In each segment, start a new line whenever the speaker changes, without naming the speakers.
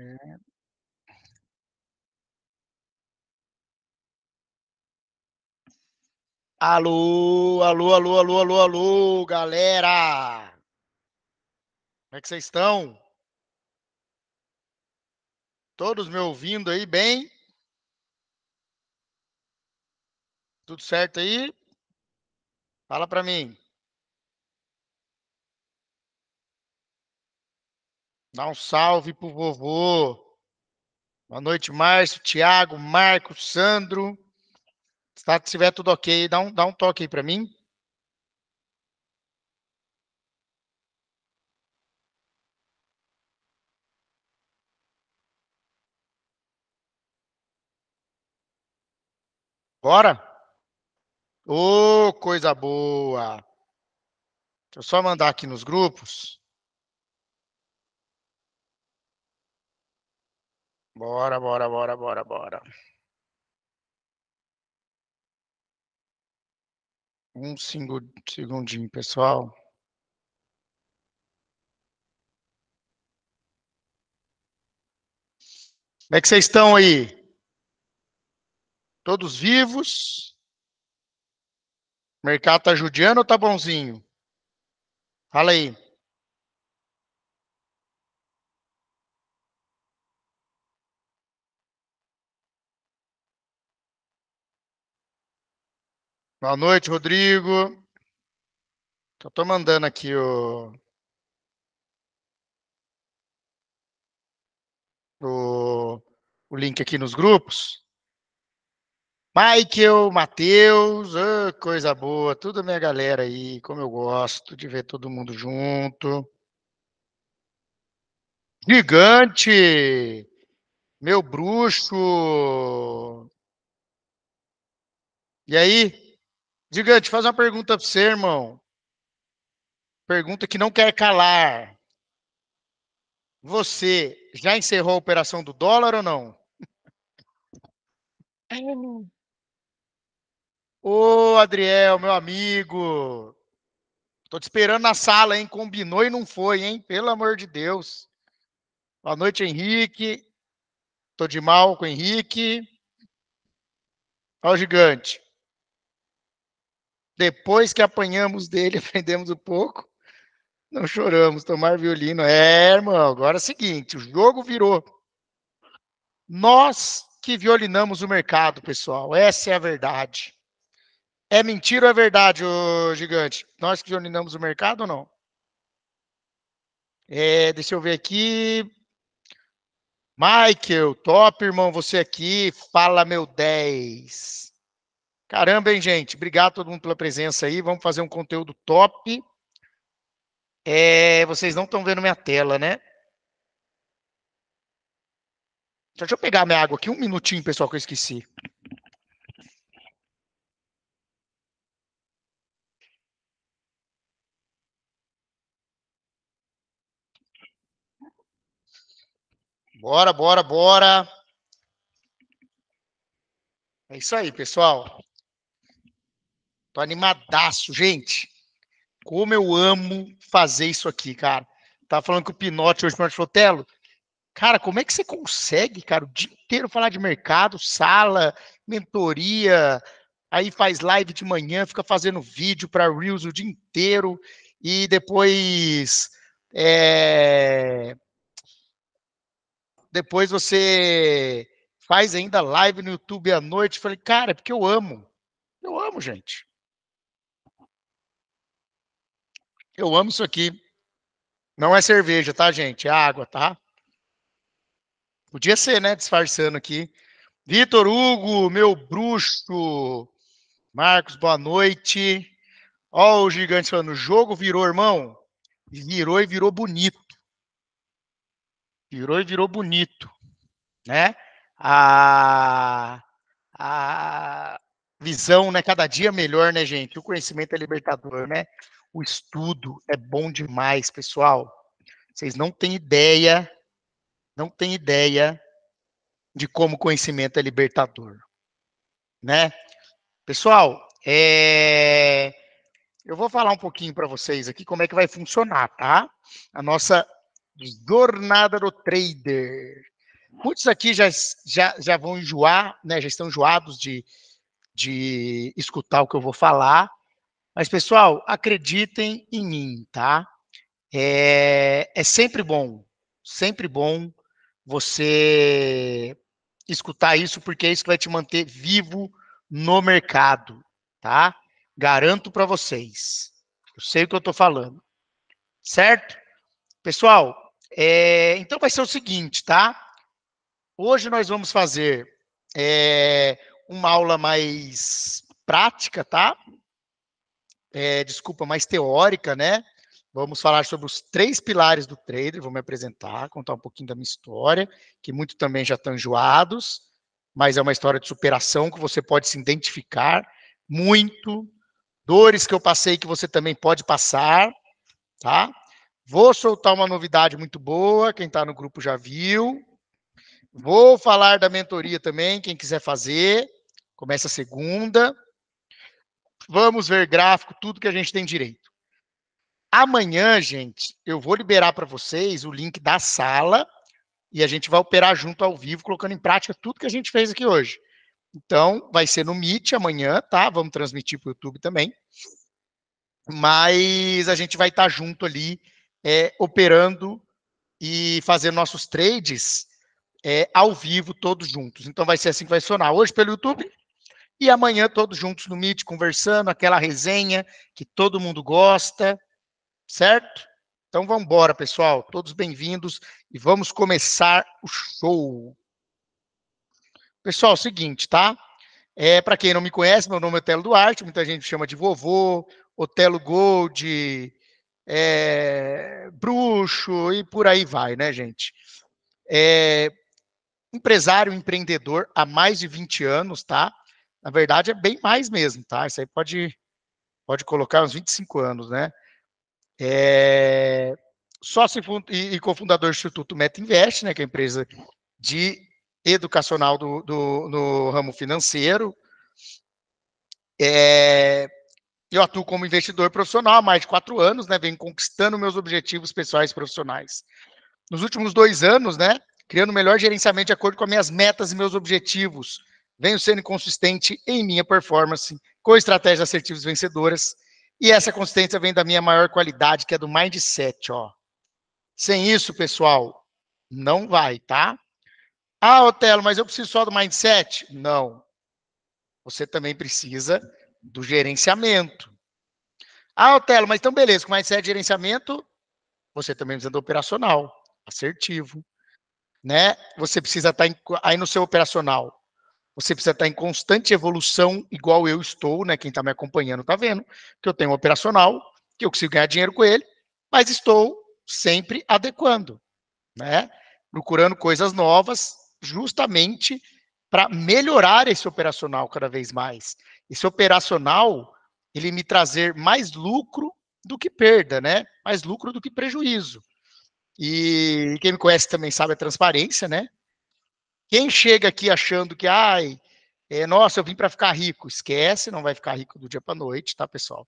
É. Alô, alô, alô, alô, alô, alô, galera! Como é que vocês estão? Todos me ouvindo aí bem? Tudo certo aí? Fala para mim. Dá um salve pro vovô. Boa noite, Márcio, Tiago, Marco, Sandro. Tá, se tiver tudo ok, dá um, dá um toque aí para mim. Bora? Ô, oh, coisa boa! Deixa eu só mandar aqui nos grupos. Bora, bora, bora, bora, bora. Um segundinho, pessoal. Como é que vocês estão aí? Todos vivos? O mercado tá judiando ou tá bonzinho? Fala aí. Boa noite, Rodrigo. Eu estou mandando aqui o... o... o link aqui nos grupos. Michael, Matheus, oh, coisa boa, tudo minha galera aí, como eu gosto de ver todo mundo junto. Gigante, meu bruxo. E aí, Gigante, faz uma pergunta para você, irmão. Pergunta que não quer calar. Você já encerrou a operação do dólar ou não? Ô, Adriel, meu amigo. Tô te esperando na sala, hein? Combinou e não foi, hein? Pelo amor de Deus. Boa noite, Henrique. Tô de mal com o Henrique. Olha o gigante. Depois que apanhamos dele, aprendemos um pouco, não choramos, tomar violino. É, irmão, agora é o seguinte, o jogo virou. Nós que violinamos o mercado, pessoal. Essa é a verdade. É mentira ou é verdade, ô gigante? Nós que violinamos o mercado ou não? É, deixa eu ver aqui. Michael, top, irmão, você aqui. Fala, meu 10. Caramba, hein, gente? Obrigado a todo mundo pela presença aí. Vamos fazer um conteúdo top. É, vocês não estão vendo minha tela, né? Deixa eu pegar minha água aqui, um minutinho, pessoal, que eu esqueci. Bora, bora, bora. É isso aí, pessoal. Tô animadaço, gente. Como eu amo fazer isso aqui, cara. Tava falando que o Pinote hoje, Pinote Flotelo. Cara, como é que você consegue, cara, o dia inteiro falar de mercado, sala, mentoria, aí faz live de manhã, fica fazendo vídeo para Reels o dia inteiro e depois é... depois você faz ainda live no YouTube à noite. Falei, cara, é porque eu amo. Eu amo, gente. Eu amo isso aqui. Não é cerveja, tá, gente? É água, tá? Podia ser, né? Disfarçando aqui. Vitor Hugo, meu bruxo. Marcos, boa noite. Ó, o gigante falando, o jogo virou, irmão. Virou e virou bonito. Virou e virou bonito. Né? A, a visão, né? Cada dia melhor, né, gente? O conhecimento é libertador, né? O estudo é bom demais, pessoal. Vocês não têm ideia, não têm ideia de como o conhecimento é libertador, né? Pessoal, é... eu vou falar um pouquinho para vocês aqui como é que vai funcionar, tá? A nossa jornada do trader. Muitos aqui já, já, já vão enjoar, né? Já estão enjoados de, de escutar o que eu vou falar. Mas, pessoal, acreditem em mim, tá? É, é sempre bom, sempre bom você escutar isso, porque é isso que vai te manter vivo no mercado, tá? Garanto para vocês. Eu sei o que eu estou falando. Certo? Pessoal, é, então vai ser o seguinte, tá? Hoje nós vamos fazer é, uma aula mais prática, tá? é, desculpa, mais teórica, né? Vamos falar sobre os três pilares do trader, vou me apresentar, contar um pouquinho da minha história, que muito também já estão enjoados, mas é uma história de superação que você pode se identificar muito, dores que eu passei que você também pode passar, tá? Vou soltar uma novidade muito boa, quem está no grupo já viu. Vou falar da mentoria também, quem quiser fazer, começa segunda vamos ver gráfico, tudo que a gente tem direito. Amanhã, gente, eu vou liberar para vocês o link da sala e a gente vai operar junto ao vivo, colocando em prática tudo que a gente fez aqui hoje. Então, vai ser no Meet amanhã, tá? Vamos transmitir para o YouTube também. Mas a gente vai estar tá junto ali, é, operando e fazendo nossos trades é, ao vivo, todos juntos. Então, vai ser assim que vai funcionar. Hoje pelo YouTube, e amanhã todos juntos no Meet, conversando, aquela resenha que todo mundo gosta, certo? Então vamos embora, pessoal. Todos bem-vindos e vamos começar o show. Pessoal, é o seguinte, tá? É, Para quem não me conhece, meu nome é Otelo Duarte, muita gente me chama de vovô, Otelo Gold, é, bruxo e por aí vai, né, gente? É, empresário, empreendedor há mais de 20 anos, tá? Na verdade, é bem mais mesmo, tá? Isso aí pode, pode colocar uns 25 anos, né? É, eh, sócio e, e cofundador do Instituto Meta Invest, né, que é a empresa de educacional do, do, no ramo financeiro. É, eu atuo como investidor profissional há mais de quatro anos, né, venho conquistando meus objetivos pessoais e profissionais. Nos últimos dois anos, né, criando melhor gerenciamento de acordo com as minhas metas e meus objetivos, venho sendo consistente em minha performance com estratégias assertivas vencedoras. E essa consistência vem da minha maior qualidade, que é do mindset, ó. Sem isso, pessoal, não vai, tá? Ah, Otelo, mas eu preciso só do mindset? Não. Você também precisa do gerenciamento. Ah, Otelo, mas então beleza, com mindset de gerenciamento, você também precisa do operacional, assertivo, né? Você precisa tá estar aí no seu operacional você precisa estar em constante evolução, igual eu estou, né? Quem está me acompanhando está vendo, que eu tenho um operacional, que eu consigo ganhar dinheiro com ele, mas estou sempre adequando, né? Procurando coisas novas, justamente para melhorar esse operacional cada vez mais. Esse operacional, ele me trazer mais lucro do que perda, né? Mais lucro do que prejuízo. E quem me conhece também sabe a transparência, né? Quem chega aqui achando que, ai, é, nossa, eu vim para ficar rico, esquece, não vai ficar rico do dia para noite, tá, pessoal?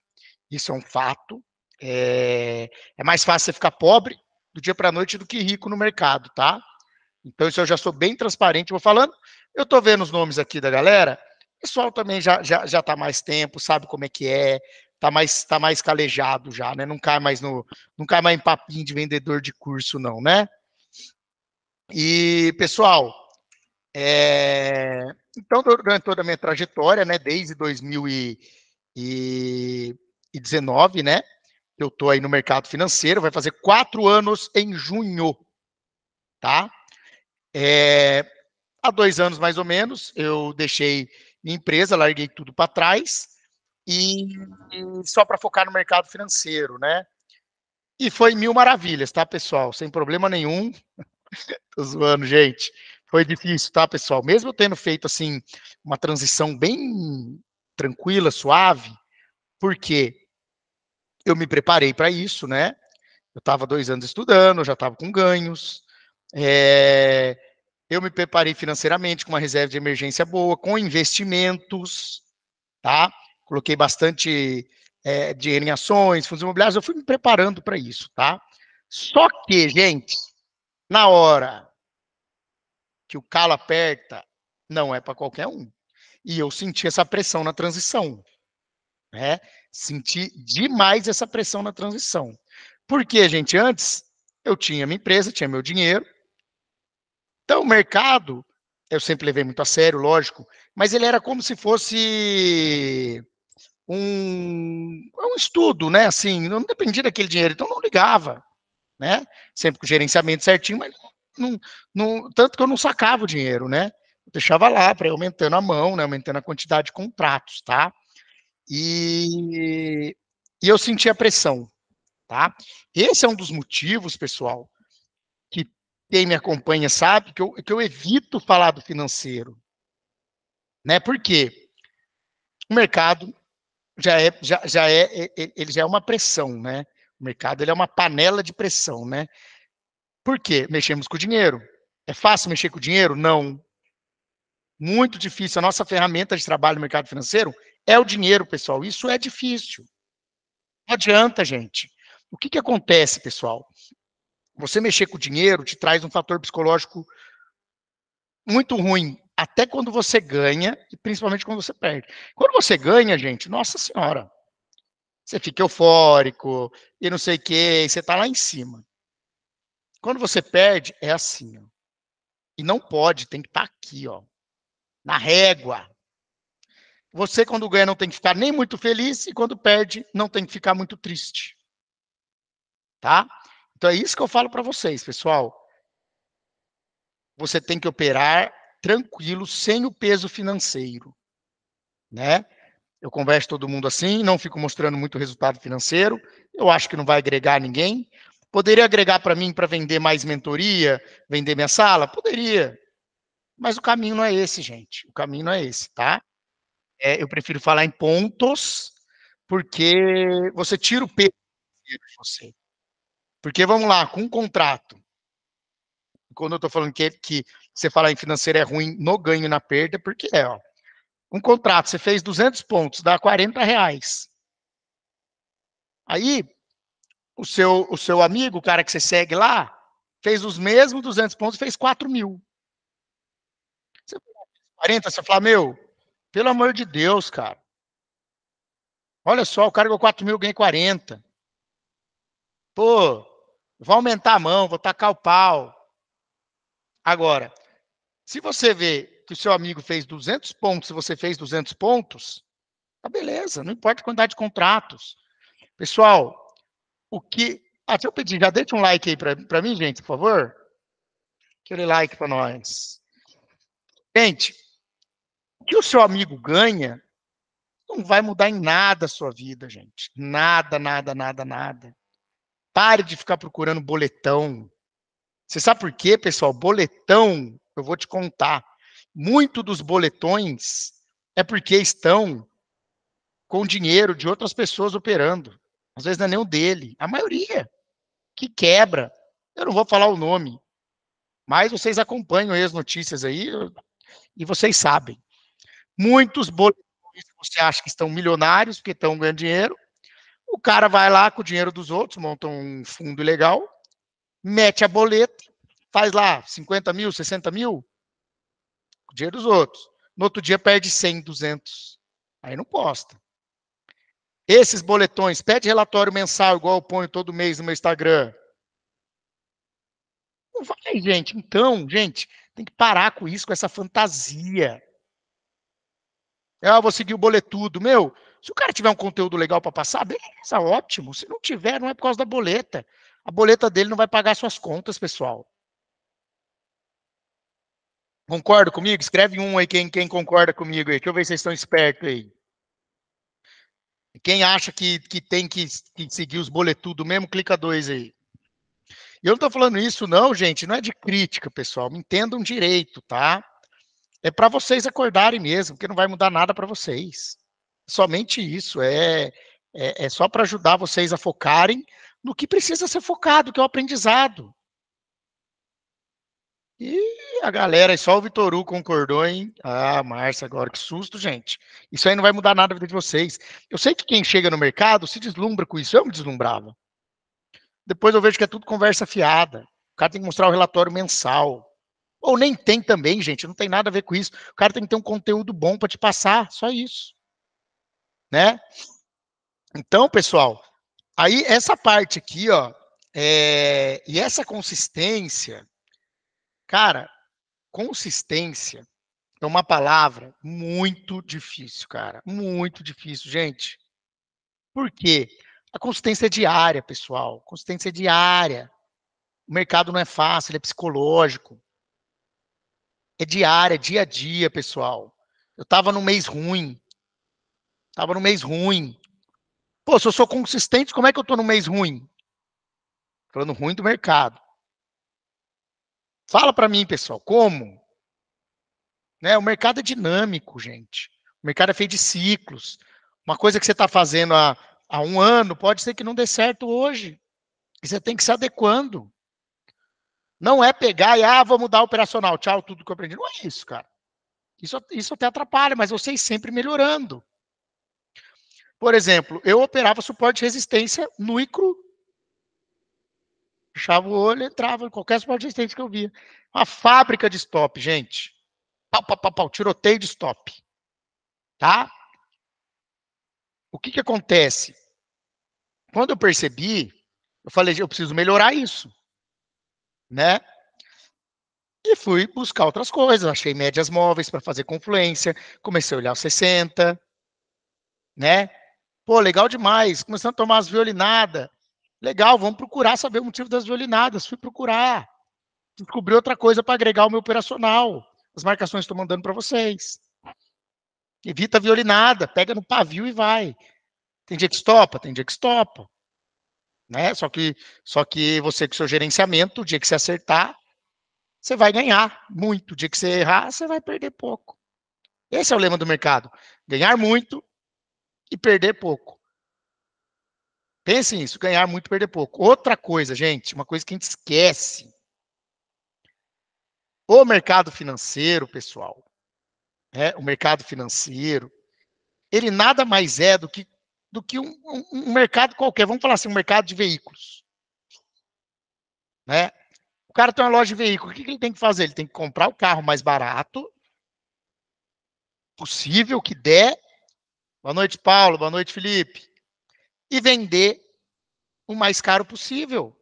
Isso é um fato. É, é mais fácil você ficar pobre do dia para noite do que rico no mercado, tá? Então, isso eu já sou bem transparente, vou falando. Eu estou vendo os nomes aqui da galera. O pessoal também já, já, já tá mais tempo, sabe como é que é, tá mais, tá mais calejado já, né? Não cai mais no. Não cai mais em papinho de vendedor de curso, não, né? E, pessoal, é, então, durante toda a minha trajetória, né, desde 2019, né, eu estou aí no mercado financeiro, vai fazer quatro anos em junho, tá? É, há dois anos, mais ou menos, eu deixei minha empresa, larguei tudo para trás, e, e só para focar no mercado financeiro, né? E foi mil maravilhas, tá, pessoal? Sem problema nenhum. Estou zoando, gente. Foi difícil, tá, pessoal? Mesmo tendo feito, assim, uma transição bem tranquila, suave, porque eu me preparei para isso, né? Eu estava dois anos estudando, já estava com ganhos, é... eu me preparei financeiramente com uma reserva de emergência boa, com investimentos, tá? Coloquei bastante é, dinheiro em ações, fundos imobiliários, eu fui me preparando para isso, tá? Só que, gente, na hora que o calo aperta, não é para qualquer um. E eu senti essa pressão na transição. Né? Senti demais essa pressão na transição. Porque, gente, antes eu tinha minha empresa, tinha meu dinheiro. Então, o mercado, eu sempre levei muito a sério, lógico, mas ele era como se fosse um, é um estudo, né? Assim, não dependia daquele dinheiro, então não ligava, né? Sempre com o gerenciamento certinho, mas não, não, tanto que eu não sacava o dinheiro, né? Eu deixava lá para ir aumentando a mão, né? Aumentando a quantidade de contratos, tá? E, e eu sentia pressão, tá? Esse é um dos motivos, pessoal, que quem me acompanha sabe que eu, que eu evito falar do financeiro, né? Porque O mercado já é, já, já é, é, é, ele já é uma pressão, né? O mercado ele é uma panela de pressão, né? Por quê? Mexemos com o dinheiro. É fácil mexer com o dinheiro? Não. Muito difícil. A nossa ferramenta de trabalho no mercado financeiro é o dinheiro, pessoal. Isso é difícil. Não adianta, gente. O que, que acontece, pessoal? Você mexer com o dinheiro te traz um fator psicológico muito ruim, até quando você ganha e principalmente quando você perde. Quando você ganha, gente, nossa senhora, você fica eufórico e não sei o e você está lá em cima. Quando você perde, é assim. Ó. E não pode, tem que estar tá aqui, ó. Na régua. Você, quando ganha, não tem que ficar nem muito feliz, e quando perde, não tem que ficar muito triste. Tá? Então é isso que eu falo para vocês, pessoal. Você tem que operar tranquilo, sem o peso financeiro. Né? Eu converso todo mundo assim, não fico mostrando muito resultado financeiro. Eu acho que não vai agregar ninguém. Poderia agregar para mim para vender mais mentoria, vender minha sala? Poderia. Mas o caminho não é esse, gente. O caminho não é esse, tá? É, eu prefiro falar em pontos, porque você tira o peso de você. Porque, vamos lá, com um contrato, quando eu estou falando que, que você falar em financeiro é ruim no ganho e na perda, porque é, ó, um contrato, você fez 200 pontos, dá 40 reais. Aí, o seu, o seu amigo, o cara que você segue lá, fez os mesmos 200 pontos e fez 4 mil. Você, 40, você fala, meu, pelo amor de Deus, cara. Olha só, o cara ganhou 4 mil, ganhei 40. Pô, vou aumentar a mão, vou tacar o pau. Agora, se você vê que o seu amigo fez 200 pontos e você fez 200 pontos, tá beleza, não importa a quantidade de contratos. Pessoal, o que. Ah, deixa eu pedir, já deixa um like aí para mim, gente, por favor. Aquele like para nós. Gente, o que o seu amigo ganha não vai mudar em nada a sua vida, gente. Nada, nada, nada, nada. Pare de ficar procurando boletão. Você sabe por quê, pessoal? Boletão, eu vou te contar. Muito dos boletões é porque estão com dinheiro de outras pessoas operando. Às vezes não é nem o dele. A maioria que quebra. Eu não vou falar o nome. Mas vocês acompanham aí as notícias aí e vocês sabem. Muitos boletins que você acha que estão milionários, porque estão ganhando dinheiro. O cara vai lá com o dinheiro dos outros, monta um fundo legal, mete a boleta, faz lá 50 mil, 60 mil, com o dinheiro dos outros. No outro dia perde 100, 200. Aí não posta. Esses boletões, pede relatório mensal, igual eu ponho todo mês no meu Instagram. Não vai, gente. Então, gente, tem que parar com isso, com essa fantasia. Ah, vou seguir o boletudo. Meu, se o cara tiver um conteúdo legal para passar, beleza, ótimo. Se não tiver, não é por causa da boleta. A boleta dele não vai pagar suas contas, pessoal. Concorda comigo? Escreve um aí quem, quem concorda comigo aí. Deixa eu ver se vocês estão espertos aí. Quem acha que, que tem que, que seguir os boletudos mesmo, clica dois aí. E eu não estou falando isso, não, gente, não é de crítica, pessoal. Me entendam direito, tá? É para vocês acordarem mesmo, porque não vai mudar nada para vocês. Somente isso. É, é, é só para ajudar vocês a focarem no que precisa ser focado, que é o aprendizado. E a galera, só o Vitoru concordou, hein? Ah, Márcia, agora que susto, gente. Isso aí não vai mudar nada a vida de vocês. Eu sei que quem chega no mercado se deslumbra com isso. Eu me deslumbrava. Depois eu vejo que é tudo conversa fiada. O cara tem que mostrar o relatório mensal. Ou nem tem também, gente, não tem nada a ver com isso. O cara tem que ter um conteúdo bom para te passar, só isso. Né? Então, pessoal, aí essa parte aqui, ó, é... e essa consistência, cara, consistência é uma palavra muito difícil, cara. Muito difícil, gente. Por quê? A consistência é diária, pessoal. consistência é diária. O mercado não é fácil, ele é psicológico. É diária, é dia a dia, pessoal. Eu tava num mês ruim. tava num mês ruim. Pô, se eu sou consistente, como é que eu tô num mês ruim? Falando ruim do mercado. Fala para mim, pessoal, como? Né? O mercado é dinâmico, gente. O mercado é feito de ciclos. Uma coisa que você está fazendo há, há um ano pode ser que não dê certo hoje. E você tem que se adequando. Não é pegar e, ah, vou mudar operacional, tchau, tudo que eu aprendi. Não é isso, cara. Isso, isso até atrapalha, mas vocês sempre melhorando. Por exemplo, eu operava suporte e resistência no ICRU Puxava o olho, entrava em qualquer esporte resistente que eu via. Uma fábrica de stop, gente. Pau, pau, pau, pau, tiroteio de stop. Tá? O que que acontece? Quando eu percebi, eu falei, eu preciso melhorar isso. Né? E fui buscar outras coisas. Achei médias móveis para fazer confluência. Comecei a olhar os 60. Né? Pô, legal demais. Começando a tomar as violinadas. Legal, vamos procurar saber o motivo das violinadas. Fui procurar. Descobri outra coisa para agregar o meu operacional. As marcações estou mandando para vocês. Evita a violinada, pega no pavio e vai. Tem dia que estopa, tem dia que estopa. Né? Só que só que você com seu gerenciamento, o dia que você acertar, você vai ganhar muito. O dia que você errar, você vai perder pouco. Esse é o lema do mercado: ganhar muito e perder pouco. Pense nisso, ganhar muito, perder pouco. Outra coisa, gente, uma coisa que a gente esquece. O mercado financeiro, pessoal, é o mercado financeiro, ele nada mais é do que, do que um, um, um mercado qualquer. Vamos falar assim, um mercado de veículos. Né? O cara tem uma loja de veículos, o que, que ele tem que fazer? Ele tem que comprar o carro mais barato possível, que der. Boa noite, Paulo. Boa noite, Felipe e vender o mais caro possível.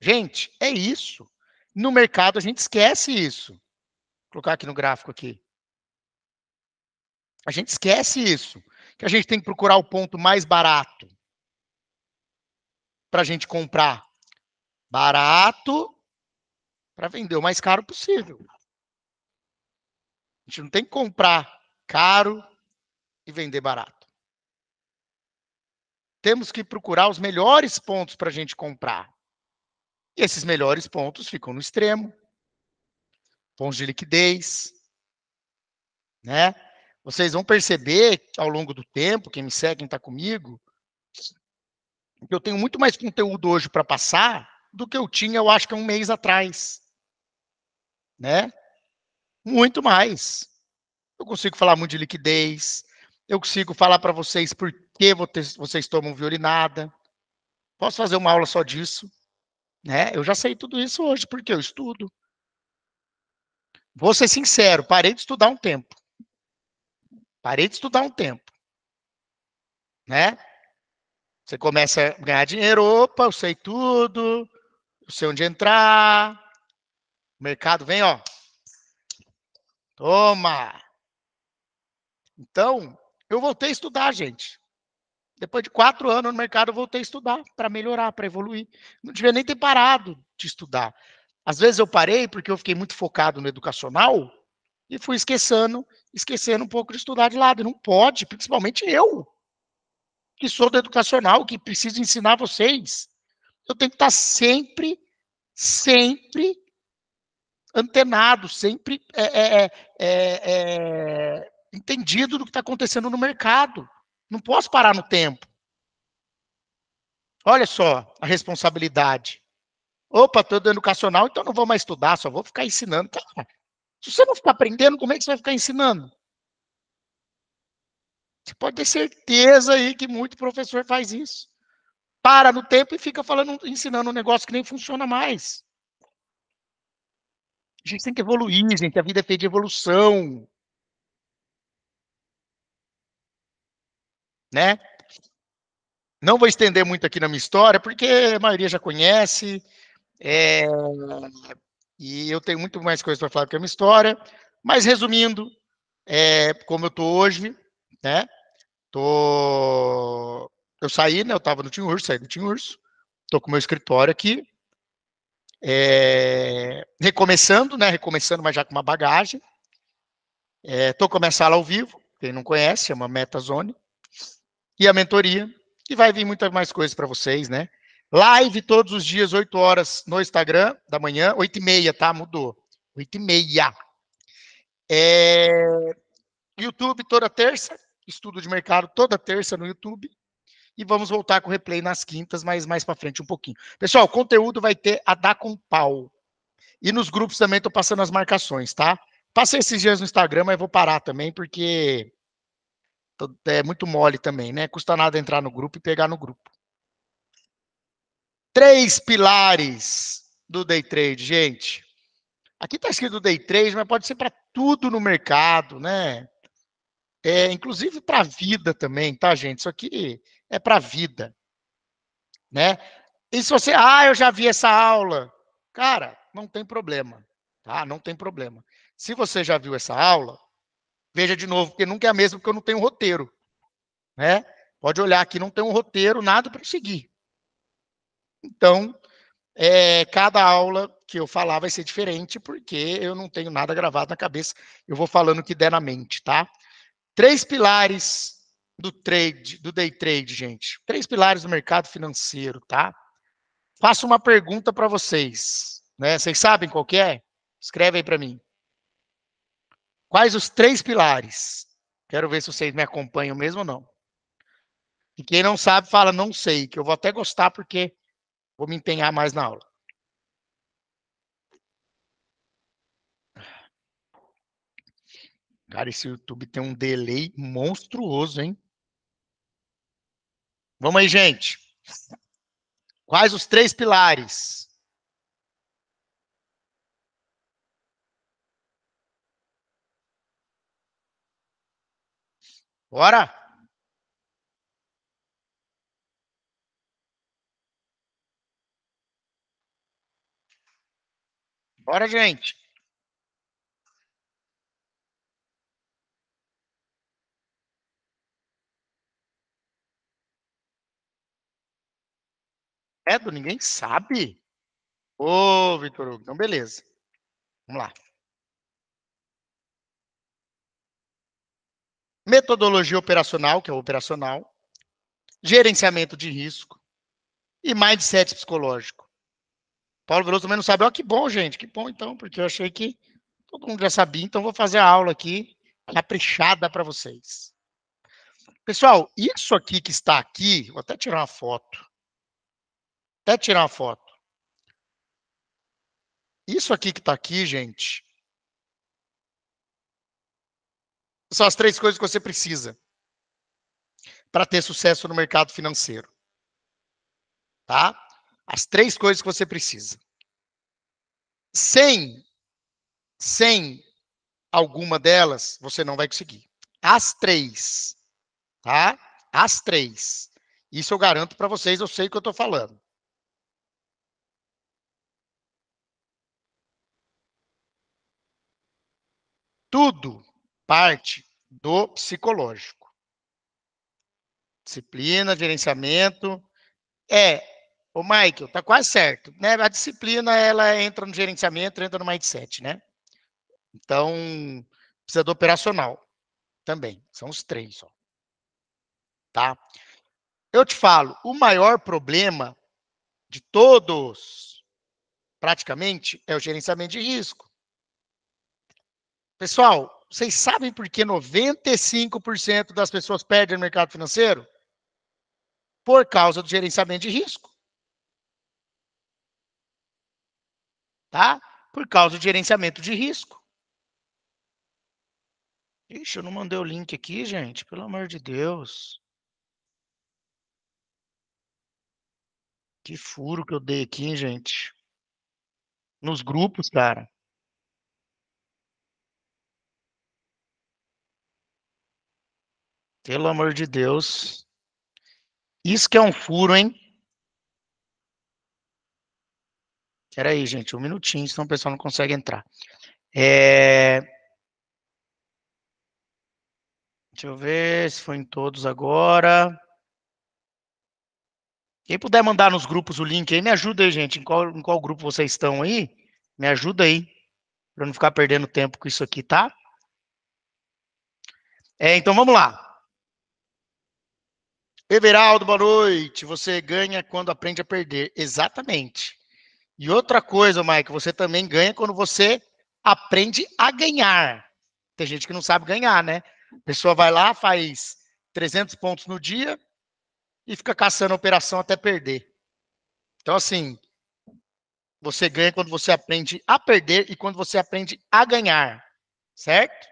Gente, é isso. No mercado a gente esquece isso. Vou colocar aqui no gráfico aqui. A gente esquece isso, que a gente tem que procurar o ponto mais barato para a gente comprar barato para vender o mais caro possível. A gente não tem que comprar caro e vender barato temos que procurar os melhores pontos para a gente comprar. E esses melhores pontos ficam no extremo. Pontos de liquidez. Né? Vocês vão perceber ao longo do tempo, quem me segue, quem está comigo, que eu tenho muito mais conteúdo hoje para passar do que eu tinha, eu acho que há um mês atrás. Né? Muito mais. Eu consigo falar muito de liquidez, eu consigo falar para vocês por que vocês tomam violinada. Posso fazer uma aula só disso? Né? Eu já sei tudo isso hoje, porque eu estudo. Vou ser sincero, parei de estudar um tempo. Parei de estudar um tempo. Né? Você começa a ganhar dinheiro, opa, eu sei tudo, eu sei onde entrar. O mercado vem, ó. Toma! Então, eu voltei a estudar, gente. Depois de quatro anos no mercado, eu voltei a estudar para melhorar, para evoluir. Não devia nem ter parado de estudar. Às vezes eu parei porque eu fiquei muito focado no educacional e fui esquecendo, esquecendo um pouco de estudar de lado. E não pode, principalmente eu, que sou do educacional, que preciso ensinar vocês. Eu tenho que estar tá sempre, sempre antenado, sempre é, é, é, é, é entendido do que está acontecendo no mercado. Não posso parar no tempo. Olha só a responsabilidade. Opa, estou educacional, então não vou mais estudar, só vou ficar ensinando. Cara, se você não ficar aprendendo, como é que você vai ficar ensinando? Você pode ter certeza aí que muito professor faz isso. Para no tempo e fica falando, ensinando um negócio que nem funciona mais. A gente tem que evoluir, gente. A vida é feita de evolução. né? Não vou estender muito aqui na minha história, porque a maioria já conhece, é, e eu tenho muito mais coisas para falar do que a minha história, mas resumindo, é, como eu estou hoje, né? Tô, eu saí, né? Eu estava no Tinhurso, saí do Tinhurso, estou com o meu escritório aqui, é, recomeçando, né? Recomeçando, mas já com uma bagagem. Estou é, começando ao vivo, quem não conhece, é uma Metazone e a mentoria. E vai vir muita mais coisa para vocês, né? Live todos os dias, 8 horas no Instagram da manhã, 8 e meia, tá? Mudou. 8 e meia. É... YouTube toda terça, estudo de mercado toda terça no YouTube. E vamos voltar com o replay nas quintas, mas mais para frente um pouquinho. Pessoal, o conteúdo vai ter a dar com pau. E nos grupos também estou passando as marcações, tá? Passei esses dias no Instagram, mas vou parar também, porque é muito mole também, né? Custa nada entrar no grupo e pegar no grupo. Três pilares do day trade, gente. Aqui está escrito day trade, mas pode ser para tudo no mercado, né? É, inclusive para a vida também, tá, gente? Isso aqui é para a vida, né? E se você, ah, eu já vi essa aula, cara, não tem problema, tá? Não tem problema. Se você já viu essa aula, veja de novo, porque nunca é a mesma, porque eu não tenho roteiro. Né? Pode olhar aqui, não tem um roteiro, nada para seguir. Então, é, cada aula que eu falar vai ser diferente, porque eu não tenho nada gravado na cabeça, eu vou falando o que der na mente, tá? Três pilares do trade, do day trade, gente. Três pilares do mercado financeiro, tá? Faço uma pergunta para vocês, né? Vocês sabem qual é? Escreve aí para mim. Quais os três pilares? Quero ver se vocês me acompanham mesmo ou não. E quem não sabe, fala não sei, que eu vou até gostar porque vou me empenhar mais na aula. Cara, esse YouTube tem um delay monstruoso, hein? Vamos aí, gente. Quais os três pilares Bora! Bora, gente! É, do ninguém sabe? Ô, Vitor Hugo, então beleza. Vamos lá. metodologia operacional, que é o operacional, gerenciamento de risco e mindset psicológico. Paulo Veloso também não sabe. Olha que bom, gente, que bom então, porque eu achei que todo mundo já sabia, então vou fazer a aula aqui caprichada para vocês. Pessoal, isso aqui que está aqui, vou até tirar uma foto. Até tirar uma foto. Isso aqui que está aqui, gente, São as três coisas que você precisa para ter sucesso no mercado financeiro. Tá? As três coisas que você precisa. Sem, sem alguma delas, você não vai conseguir. As três, tá? As três. Isso eu garanto para vocês, eu sei o que eu estou falando. Tudo parte do psicológico. Disciplina, gerenciamento. É, o Michael, tá quase certo. Né? A disciplina, ela entra no gerenciamento, entra no mindset, né? Então, precisa do operacional também. São os três, ó. Tá? Eu te falo, o maior problema de todos, praticamente, é o gerenciamento de risco. Pessoal, vocês sabem por que 95% das pessoas perdem no mercado financeiro? Por causa do gerenciamento de risco. Tá? Por causa do gerenciamento de risco. Ixi, eu não mandei o link aqui, gente. Pelo amor de Deus. Que furo que eu dei aqui, gente. Nos grupos, cara. Pelo amor de Deus. Isso que é um furo, hein? Espera aí, gente, um minutinho, senão o pessoal não consegue entrar. É... Deixa eu ver se foi em todos agora. Quem puder mandar nos grupos o link aí, me ajuda aí, gente. Em qual, em qual grupo vocês estão aí? Me ajuda aí. Para não ficar perdendo tempo com isso aqui, tá? É, então vamos lá. Everaldo, boa noite. Você ganha quando aprende a perder. Exatamente. E outra coisa, Mike, você também ganha quando você aprende a ganhar. Tem gente que não sabe ganhar, né? A pessoa vai lá, faz 300 pontos no dia e fica caçando a operação até perder. Então, assim, você ganha quando você aprende a perder e quando você aprende a ganhar, certo?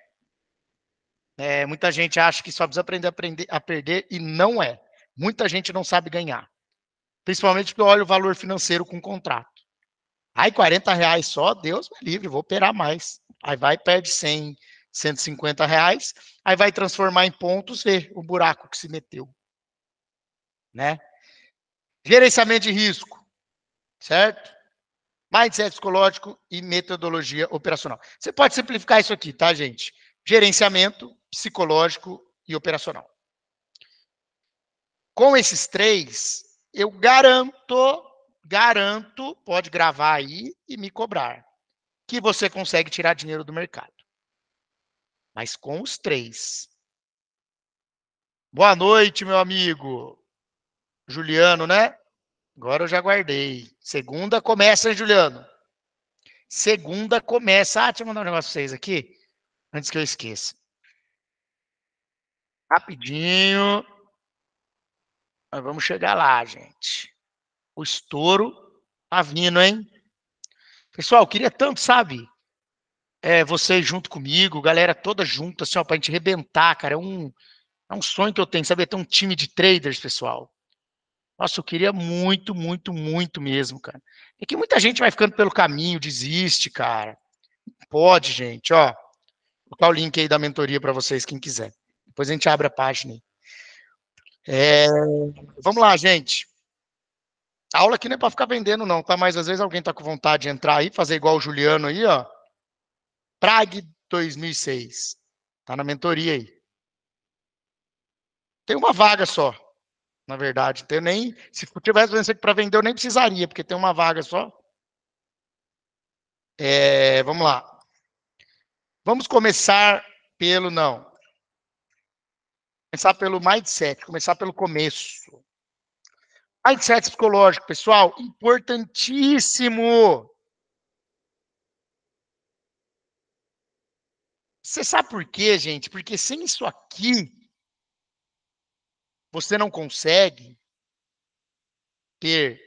É, muita gente acha que só precisa aprender aprender a perder e não é. Muita gente não sabe ganhar. Principalmente porque olha o valor financeiro com o contrato. Aí 40 reais só, Deus me livre, vou operar mais. Aí vai, perde 100, 150 reais, aí vai transformar em pontos, vê o buraco que se meteu. Né? Gerenciamento de risco, certo? Mindset psicológico e metodologia operacional. Você pode simplificar isso aqui, tá, gente? Gerenciamento psicológico e operacional com esses três, eu garanto, garanto, pode gravar aí e me cobrar, que você consegue tirar dinheiro do mercado. Mas com os três. Boa noite, meu amigo. Juliano, né? Agora eu já guardei. Segunda começa, hein, Juliano? Segunda começa. Ah, deixa eu mandar um negócio pra vocês aqui, antes que eu esqueça. Rapidinho. Nós vamos chegar lá, gente. O estouro tá vindo, hein? Pessoal, queria tanto, sabe? É, vocês junto comigo, galera toda junto, assim, ó, pra gente rebentar, cara. É um, é um sonho que eu tenho, saber é ter um time de traders, pessoal. Nossa, eu queria muito, muito, muito mesmo, cara. É que muita gente vai ficando pelo caminho, desiste, cara. Pode, gente, ó. Vou colocar o link aí da mentoria para vocês, quem quiser. Depois a gente abre a página aí. É, vamos lá, gente. A aula aqui não é para ficar vendendo, não, tá? Mas às vezes alguém tá com vontade de entrar aí, fazer igual o Juliano aí, ó. Prague 2006. Tá na mentoria aí. Tem uma vaga só, na verdade. Tem nem, se tivesse vencendo para vender, eu nem precisaria, porque tem uma vaga só. É, vamos lá. Vamos começar pelo não. Começar pelo mindset, começar pelo começo. Mindset psicológico, pessoal, importantíssimo. Você sabe por quê, gente? Porque sem isso aqui, você não consegue ter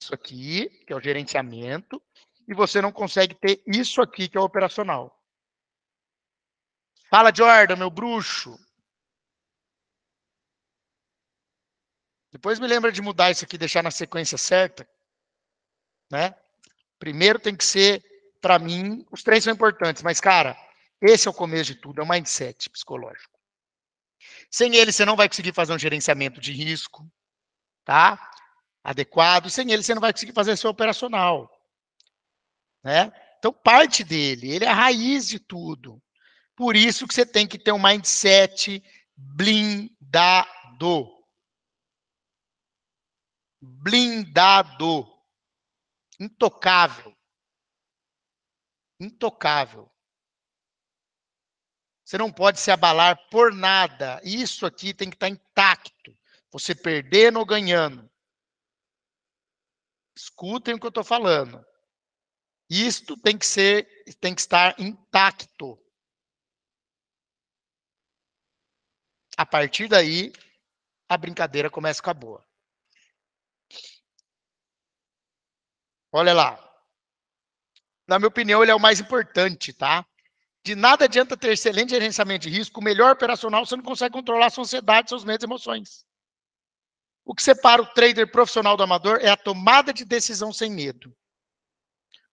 isso aqui, que é o gerenciamento, e você não consegue ter isso aqui, que é o operacional. Fala, Jordan, meu bruxo. Depois me lembra de mudar isso aqui, deixar na sequência certa. Né? Primeiro tem que ser, para mim, os três são importantes, mas, cara, esse é o começo de tudo, é o mindset psicológico. Sem ele, você não vai conseguir fazer um gerenciamento de risco, tá? Adequado. Sem ele, você não vai conseguir fazer seu operacional, né? Então, parte dele, ele é a raiz de tudo. Por isso que você tem que ter um mindset blindado. Blindado. Intocável. Intocável. Você não pode se abalar por nada. Isso aqui tem que estar tá intacto. Você perdendo ou ganhando. Escutem o que eu estou falando. Isto tem que ser, tem que estar intacto. A partir daí, a brincadeira começa com a boa. Olha lá. Na minha opinião, ele é o mais importante, tá? De nada adianta ter excelente gerenciamento de risco, melhor operacional, você não consegue controlar a sua ansiedade, seus medos e emoções. O que separa o trader profissional do amador é a tomada de decisão sem medo.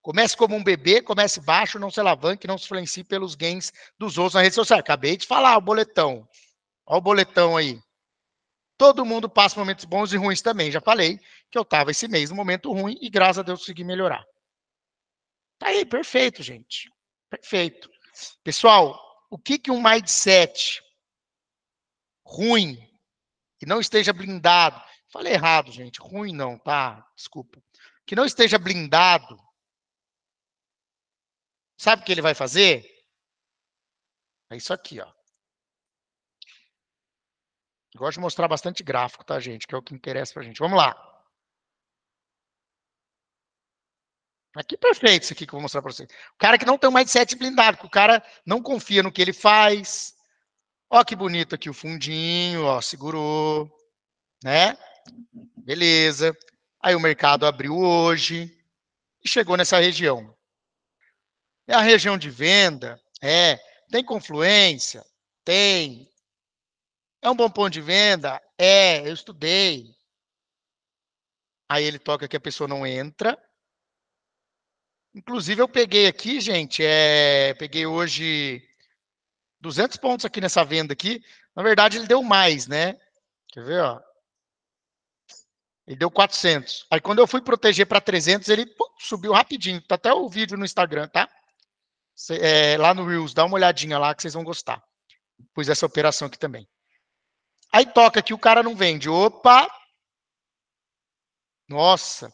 Comece como um bebê, comece baixo, não se alavanque, não se influencie pelos gains dos outros na rede social. Acabei de falar, o boletão. Olha o boletão aí. Todo mundo passa momentos bons e ruins também. Já falei que eu estava esse mês no momento ruim e graças a Deus consegui melhorar. Tá aí, perfeito, gente. Perfeito. Pessoal, o que, que um mindset ruim, que não esteja blindado, falei errado, gente, ruim não, tá? Desculpa. Que não esteja blindado, sabe o que ele vai fazer? É isso aqui, ó. Gosto de mostrar bastante gráfico, tá, gente? Que é o que interessa pra gente. Vamos lá. Aqui ah, perfeito isso aqui que eu vou mostrar para vocês. O cara que não tem mais sete blindado, que o cara não confia no que ele faz. Ó que bonito aqui o fundinho, ó, segurou, né? Beleza. Aí o mercado abriu hoje e chegou nessa região. É a região de venda? É. Tem confluência? Tem. É um bom ponto de venda? É, eu estudei. Aí ele toca que a pessoa não entra. Inclusive, eu peguei aqui, gente, é, peguei hoje 200 pontos aqui nessa venda aqui. Na verdade, ele deu mais, né? Quer ver, ó? Ele deu 400. Aí, quando eu fui proteger para 300, ele pum, subiu rapidinho. Tá até o vídeo no Instagram, tá? Cê, é, lá no Reels, dá uma olhadinha lá que vocês vão gostar. Pus essa operação aqui também. Aí toca que o cara não vende. Opa! Nossa,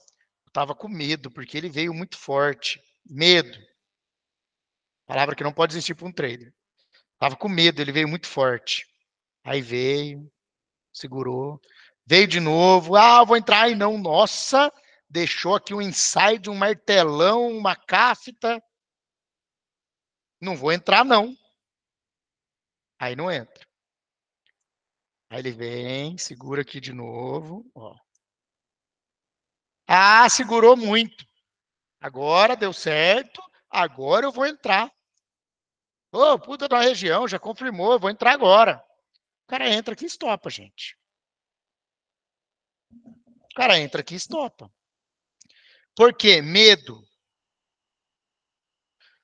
eu tava com medo, porque ele veio muito forte. Medo. Palavra que não pode existir para um trader. Tava com medo, ele veio muito forte. Aí veio, segurou, veio de novo. Ah, vou entrar aí não. Nossa, deixou aqui um inside, um martelão, uma cáfita. Não vou entrar não. Aí não entra. Aí ele vem, segura aqui de novo. Ó. Ah, segurou muito. Agora deu certo, agora eu vou entrar. Ô, oh, puta da região, já confirmou, vou entrar agora. O cara entra aqui e estopa, gente. O cara entra aqui e estopa. Por quê? Medo.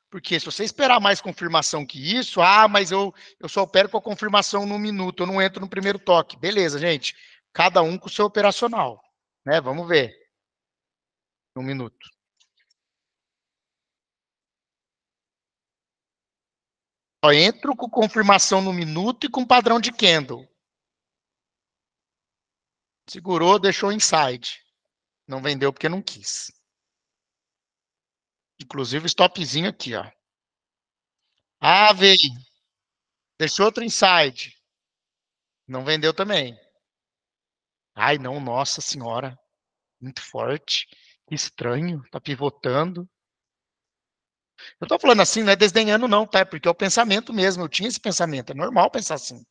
Porque se você esperar mais confirmação que isso, ah, mas eu, eu só opero com a confirmação no minuto, eu não entro no primeiro toque. Beleza, gente. Cada um com o seu operacional. Né? Vamos ver. Um minuto. Só entro com confirmação no minuto e com padrão de candle. Segurou, deixou inside. Não vendeu porque não quis. Inclusive, stopzinho aqui, ó. Ah, veio. Deixou outro inside. Não vendeu também. Ai, não, nossa senhora. Muito forte. Que estranho. Tá pivotando. Eu tô falando assim, não é desdenhando não, tá? É porque é o pensamento mesmo. Eu tinha esse pensamento. É normal pensar assim.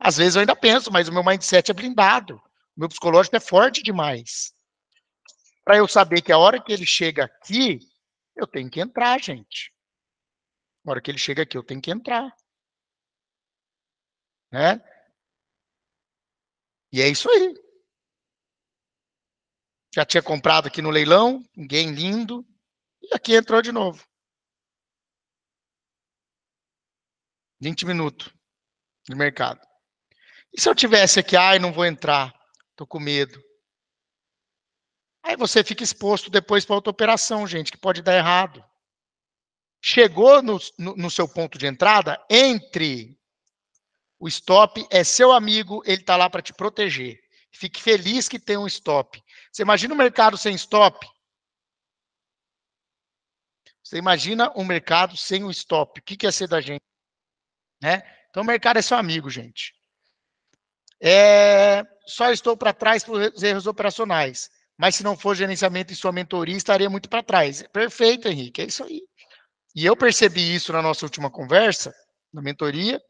Às vezes eu ainda penso, mas o meu mindset é blindado. O meu psicológico é forte demais. Para eu saber que a hora que ele chega aqui, eu tenho que entrar, gente. Na hora que ele chega aqui, eu tenho que entrar. Né? E é isso aí. Já tinha comprado aqui no leilão, ninguém lindo. E aqui entrou de novo. 20 minutos de mercado. E se eu tivesse aqui, ai, não vou entrar, tô com medo. Aí você fica exposto depois para outra operação, gente, que pode dar errado. Chegou no, no, no seu ponto de entrada, entre. O stop é seu amigo, ele está lá para te proteger. Fique feliz que tem um stop. Você imagina o um mercado sem stop? Você imagina um mercado sem um stop? O que, que ia ser da gente? Né? Então, o mercado é seu amigo, gente. É... Só estou para trás para os erros operacionais mas se não for gerenciamento e sua mentoria, estaria muito para trás. Perfeito, Henrique, é isso aí. E eu percebi isso na nossa última conversa, na mentoria,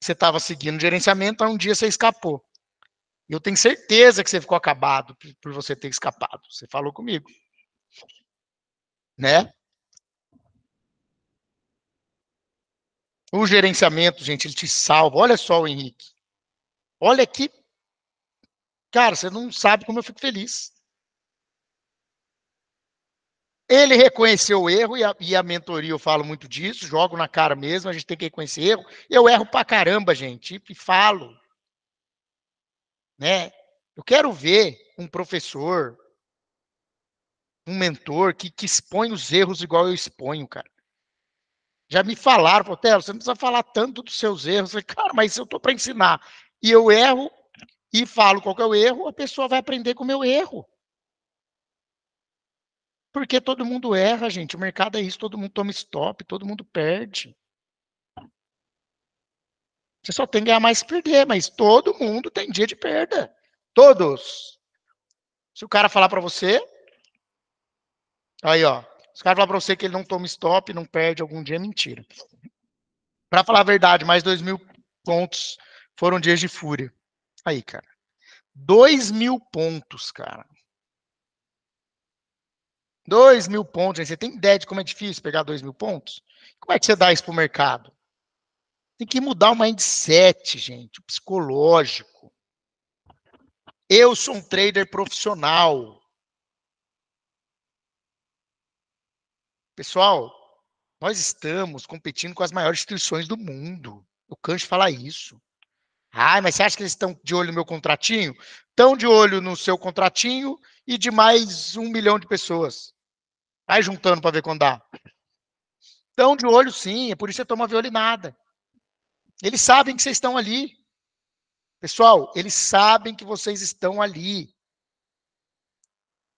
você estava seguindo gerenciamento, aí um dia você escapou. Eu tenho certeza que você ficou acabado por você ter escapado. Você falou comigo. Né? O gerenciamento, gente, ele te salva. Olha só o Henrique. Olha que. Cara, você não sabe como eu fico feliz. Ele reconheceu o erro, e a, e a, mentoria eu falo muito disso, jogo na cara mesmo, a gente tem que reconhecer erro. Eu erro pra caramba, gente, e falo. Né? Eu quero ver um professor, um mentor que, que expõe os erros igual eu exponho, cara. Já me falaram, Telo, você não precisa falar tanto dos seus erros. Eu falei, cara, mas eu tô para ensinar. E eu erro e falo qual é o erro, a pessoa vai aprender com o meu erro. Porque todo mundo erra, gente. O mercado é isso, todo mundo toma stop, todo mundo perde. Você só tem que ganhar mais que perder, mas todo mundo tem dia de perda. Todos. Se o cara falar para você, aí ó, se o cara falar para você que ele não toma stop, não perde algum dia, é mentira. Para falar a verdade, mais dois mil pontos foram dias de fúria. Aí, cara. Dois mil pontos, cara. 2 mil pontos, gente. você tem ideia de como é difícil pegar 2 mil pontos? Como é que você dá isso para o mercado? Tem que mudar o mindset, gente, o psicológico. Eu sou um trader profissional. Pessoal, nós estamos competindo com as maiores instituições do mundo. Eu canso de falar isso. Ah, mas você acha que eles estão de olho no meu contratinho? Estão de olho no seu contratinho e de mais um milhão de pessoas. Vai juntando para ver quando dá. Estão de olho, sim, é por isso que você toma violinada. Eles sabem que vocês estão ali. Pessoal, eles sabem que vocês estão ali.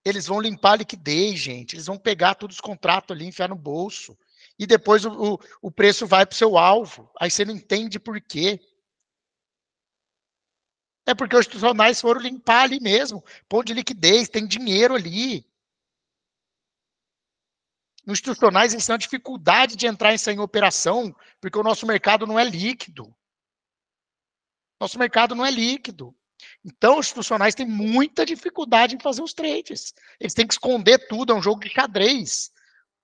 Eles vão limpar a liquidez, gente. Eles vão pegar todos os contratos ali, enfiar no bolso. E depois o, o, o preço vai para o seu alvo. Aí você não entende por quê. É porque os profissionais foram limpar ali mesmo. Pão de liquidez, tem dinheiro ali. Nos institucionais, eles têm uma dificuldade de entrar em, em operação, porque o nosso mercado não é líquido. Nosso mercado não é líquido. Então, os institucionais têm muita dificuldade em fazer os trades. Eles têm que esconder tudo, é um jogo de xadrez.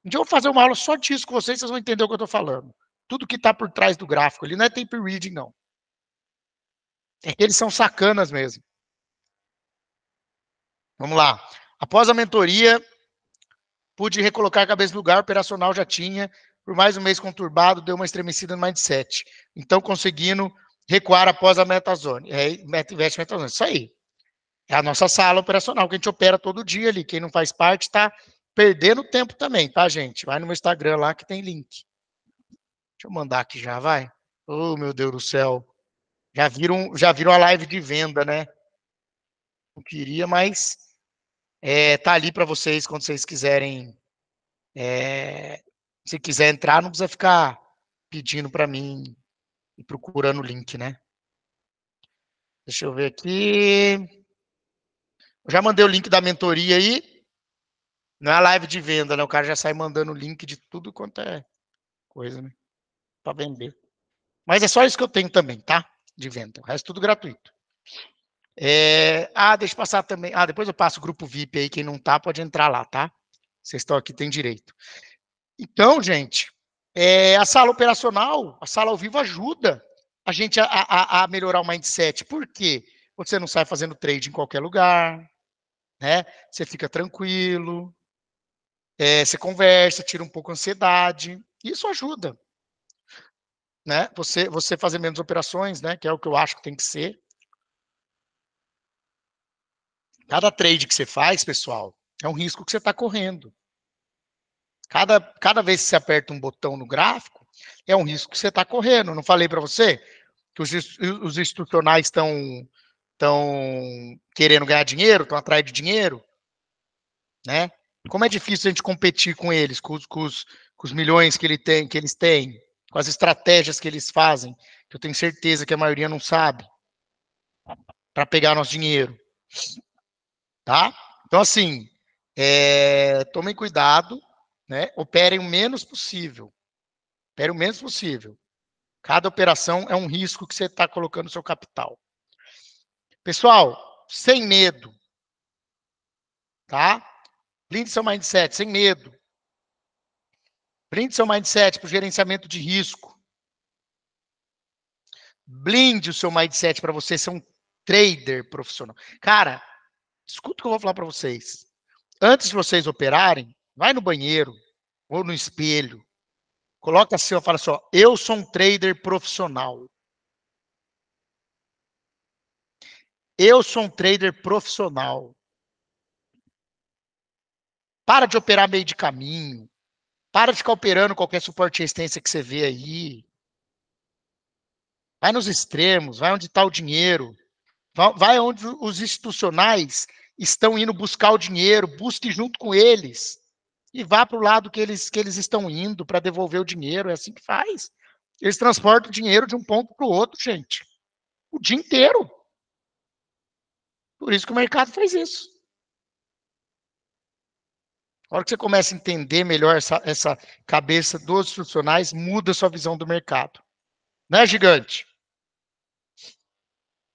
Um dia eu vou fazer uma aula só disso com vocês, vocês vão entender o que eu estou falando. Tudo que está por trás do gráfico, ele não é tape reading, não. Eles são sacanas mesmo. Vamos lá. Após a mentoria, Pude recolocar a cabeça no lugar, operacional já tinha. Por mais um mês conturbado, deu uma estremecida no mindset. Então, conseguindo recuar após a metazone. É, investe metazone. Isso aí. É a nossa sala operacional que a gente opera todo dia ali. Quem não faz parte está perdendo tempo também, tá, gente? Vai no meu Instagram lá que tem link. Deixa eu mandar aqui já, vai. Oh, meu Deus do céu. Já viram, já viram a live de venda, né? Não queria, mas é, tá ali para vocês quando vocês quiserem. É, se quiser entrar, não precisa ficar pedindo para mim e procurando o link, né? Deixa eu ver aqui. Eu já mandei o link da mentoria aí. Não é a live de venda, né? O cara já sai mandando o link de tudo quanto é coisa, né? Para vender. Mas é só isso que eu tenho também, tá? De venda. O resto é tudo gratuito. É, ah, deixa eu passar também. Ah, depois eu passo o grupo VIP aí. Quem não tá, pode entrar lá, tá? Vocês estão aqui, tem direito. Então, gente, é, a sala operacional, a sala ao vivo ajuda a gente a, a, a melhorar o mindset. Por quê? Você não sai fazendo trade em qualquer lugar, né? Você fica tranquilo, é, você conversa, tira um pouco a ansiedade. Isso ajuda. Né? Você, você fazer menos operações, né? Que é o que eu acho que tem que ser. Cada trade que você faz, pessoal, é um risco que você está correndo. Cada, cada vez que você aperta um botão no gráfico, é um risco que você está correndo. Não falei para você que os, os institucionais estão tão querendo ganhar dinheiro, estão atrás de dinheiro? Né? Como é difícil a gente competir com eles, com os, com os, com os milhões que, ele tem, que eles têm, com as estratégias que eles fazem, que eu tenho certeza que a maioria não sabe, para pegar nosso dinheiro tá? Então, assim, é, tomem cuidado, né? Operem o menos possível. Operem o menos possível. Cada operação é um risco que você está colocando no seu capital. Pessoal, sem medo, tá? Blinde seu mindset, sem medo. Blinde seu mindset para o gerenciamento de risco. Blinde o seu mindset para você ser um trader profissional. Cara, escuta o que eu vou falar para vocês. Antes de vocês operarem, vai no banheiro ou no espelho, coloca assim, fala só, assim, eu sou um trader profissional. Eu sou um trader profissional. Para de operar meio de caminho. Para de ficar operando qualquer suporte e resistência que você vê aí. Vai nos extremos, vai onde está o dinheiro. Vai onde os institucionais estão indo buscar o dinheiro, busque junto com eles e vá para o lado que eles, que eles estão indo para devolver o dinheiro. É assim que faz. Eles transportam o dinheiro de um ponto para o outro, gente. O dia inteiro. Por isso que o mercado faz isso. A hora que você começa a entender melhor essa, essa cabeça dos institucionais, muda a sua visão do mercado. Né, gigante?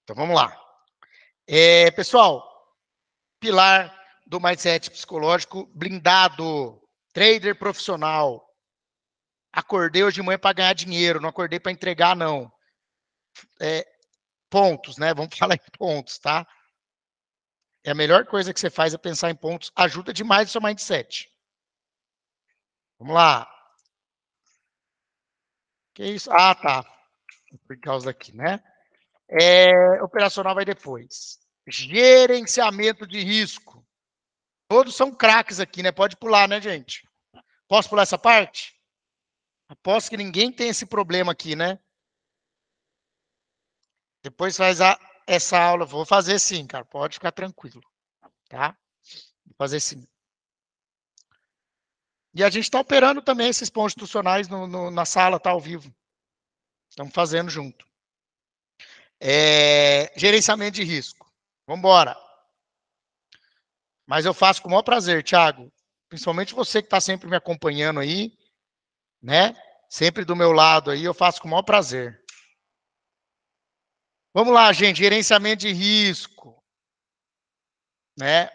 Então vamos lá. É, pessoal, pilar do mindset psicológico blindado. Trader profissional. Acordei hoje de manhã para ganhar dinheiro, não acordei para entregar, não. É, pontos, né? Vamos falar em pontos, tá? É a melhor coisa que você faz é pensar em pontos. Ajuda demais o seu mindset. Vamos lá. Que isso? Ah, tá. Por causa daqui, né? É, operacional vai depois. Gerenciamento de risco. Todos são craques aqui, né? Pode pular, né, gente? Posso pular essa parte? Aposto que ninguém tem esse problema aqui, né? Depois faz a, essa aula. Vou fazer sim, cara. Pode ficar tranquilo. Tá? Vou fazer sim. E a gente está operando também esses pontos institucionais no, no, na sala, tá, ao vivo. Estamos fazendo junto. É, gerenciamento de risco. Vamos embora. Mas eu faço com o maior prazer, Thiago. Principalmente você que está sempre me acompanhando aí, né? Sempre do meu lado aí, eu faço com o maior prazer. Vamos lá, gente. Gerenciamento de risco. Né?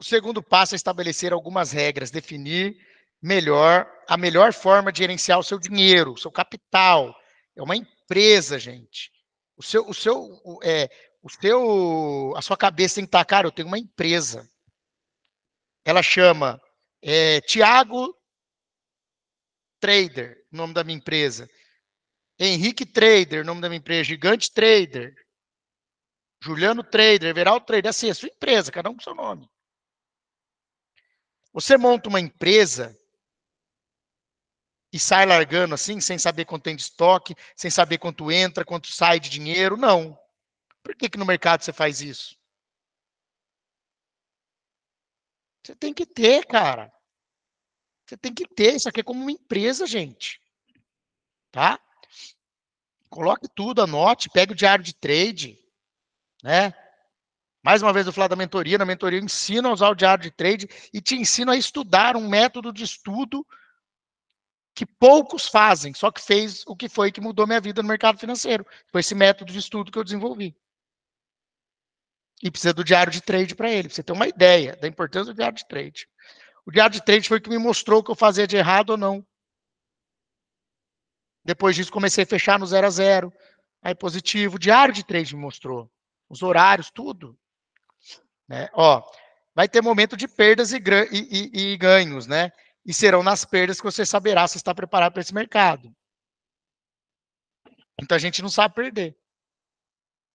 O segundo passo é estabelecer algumas regras, definir melhor a melhor forma de gerenciar o seu dinheiro, o seu capital. É uma empresa, gente. O seu, o seu, o, é, o seu, a sua cabeça tem que estar, cara, eu tenho uma empresa. Ela chama é, Tiago Trader, nome da minha empresa. Henrique Trader, nome da minha empresa. Gigante Trader. Juliano Trader, Veral Trader. Assim, é a sua empresa, cada um com seu nome. Você monta uma empresa e sai largando assim, sem saber quanto tem de estoque, sem saber quanto entra, quanto sai de dinheiro. Não. Por que, que no mercado você faz isso? Você tem que ter, cara. Você tem que ter. Isso aqui é como uma empresa, gente. Tá? Coloque tudo, anote, pegue o diário de trade, né? Mais uma vez, eu falo da mentoria. Na mentoria, eu ensino a usar o diário de trade e te ensino a estudar um método de estudo que poucos fazem, só que fez o que foi que mudou minha vida no mercado financeiro. Foi esse método de estudo que eu desenvolvi. E precisa do diário de trade para ele, para você ter uma ideia da importância do diário de trade. O diário de trade foi o que me mostrou o que eu fazia de errado ou não. Depois disso, comecei a fechar no zero a zero. Aí positivo, o diário de trade me mostrou. Os horários, tudo. Né? Ó, vai ter momento de perdas e, e, e, e ganhos, né? e serão nas perdas que você saberá se está preparado para esse mercado. Muita gente não sabe perder.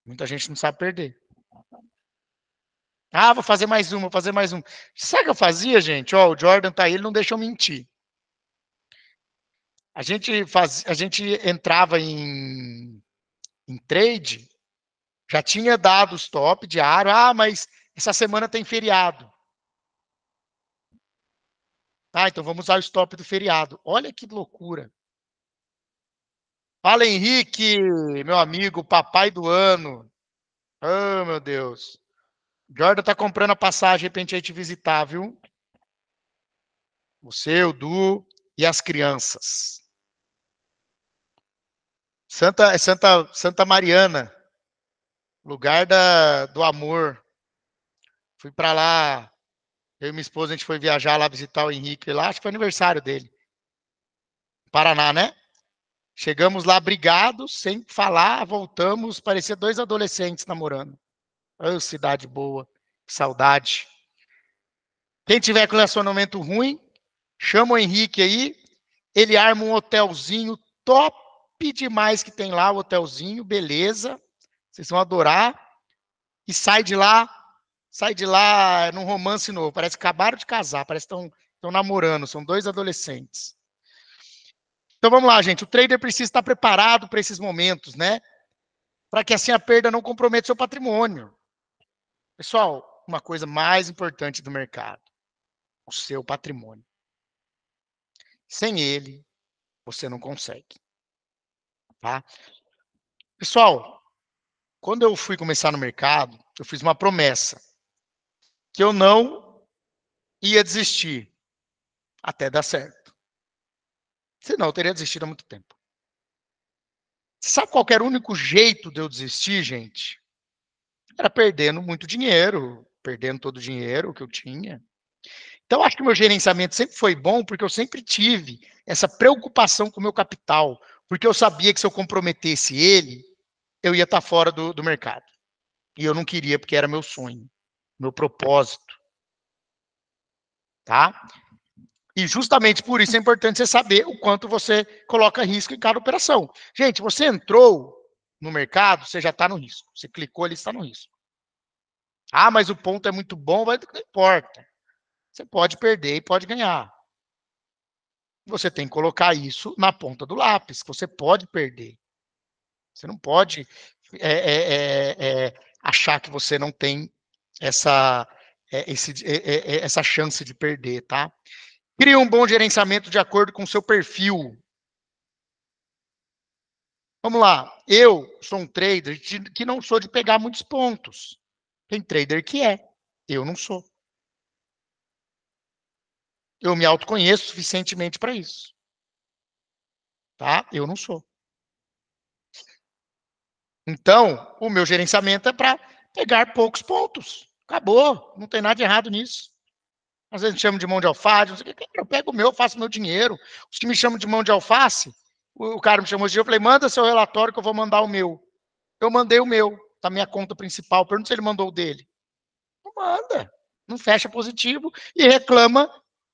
Muita gente não sabe perder. Ah, vou fazer mais uma, vou fazer mais uma. Sabe o que eu fazia, gente? Ó, o Jordan tá aí, ele não deixa eu mentir. A gente, faz, a gente entrava em, em trade, já tinha dado o stop diário. Ah, mas essa semana tem feriado. Tá? Então vamos usar o stop do feriado. Olha que loucura. Fala, Henrique, meu amigo, papai do ano. Oh, meu Deus. Jordan tá comprando a passagem, de repente, a gente visitar, viu? O Du e as crianças. Santa, é Santa, Santa Mariana, lugar da, do amor. Fui para lá eu e minha esposa, a gente foi viajar lá visitar o Henrique lá, acho que foi aniversário dele. Paraná, né? Chegamos lá brigados, sem falar, voltamos, parecia dois adolescentes namorando. Oh, cidade boa, que saudade. Quem tiver relacionamento ruim, chama o Henrique aí, ele arma um hotelzinho top demais que tem lá, o hotelzinho, beleza, vocês vão adorar, e sai de lá sai de lá é num romance novo. Parece que acabaram de casar, parece que estão namorando, são dois adolescentes. Então vamos lá, gente. O trader precisa estar preparado para esses momentos, né? Para que assim a perda não comprometa seu patrimônio. Pessoal, uma coisa mais importante do mercado: o seu patrimônio. Sem ele, você não consegue. Tá? Pessoal, quando eu fui começar no mercado, eu fiz uma promessa que eu não ia desistir até dar certo. Senão eu teria desistido há muito tempo. Sabe qual era o único jeito de eu desistir, gente? Era perdendo muito dinheiro, perdendo todo o dinheiro que eu tinha. Então, acho que meu gerenciamento sempre foi bom, porque eu sempre tive essa preocupação com o meu capital, porque eu sabia que se eu comprometesse ele, eu ia estar fora do, do mercado. E eu não queria, porque era meu sonho meu propósito. Tá? E justamente por isso é importante você saber o quanto você coloca risco em cada operação. Gente, você entrou no mercado, você já está no risco. Você clicou ali, está no risco. Ah, mas o ponto é muito bom, mas não importa. Você pode perder e pode ganhar. Você tem que colocar isso na ponta do lápis. Você pode perder. Você não pode é, é, é, é achar que você não tem essa, é, esse, é, é, essa chance de perder, tá? Crie um bom gerenciamento de acordo com o seu perfil. Vamos lá. Eu sou um trader que não sou de pegar muitos pontos. Tem trader que é. Eu não sou. Eu me autoconheço suficientemente para isso. Tá? Eu não sou. Então, o meu gerenciamento é para pegar poucos pontos. Acabou, não tem nada de errado nisso. Às vezes me chamam de mão de alface, não sei o que. Eu pego o meu, faço meu dinheiro. Os que me chamam de mão de alface, o cara me chamou de dia, eu falei, manda seu relatório que eu vou mandar o meu. Eu mandei o meu, da tá minha conta principal. Pergunta se ele mandou o dele. Não manda. Não fecha positivo e reclama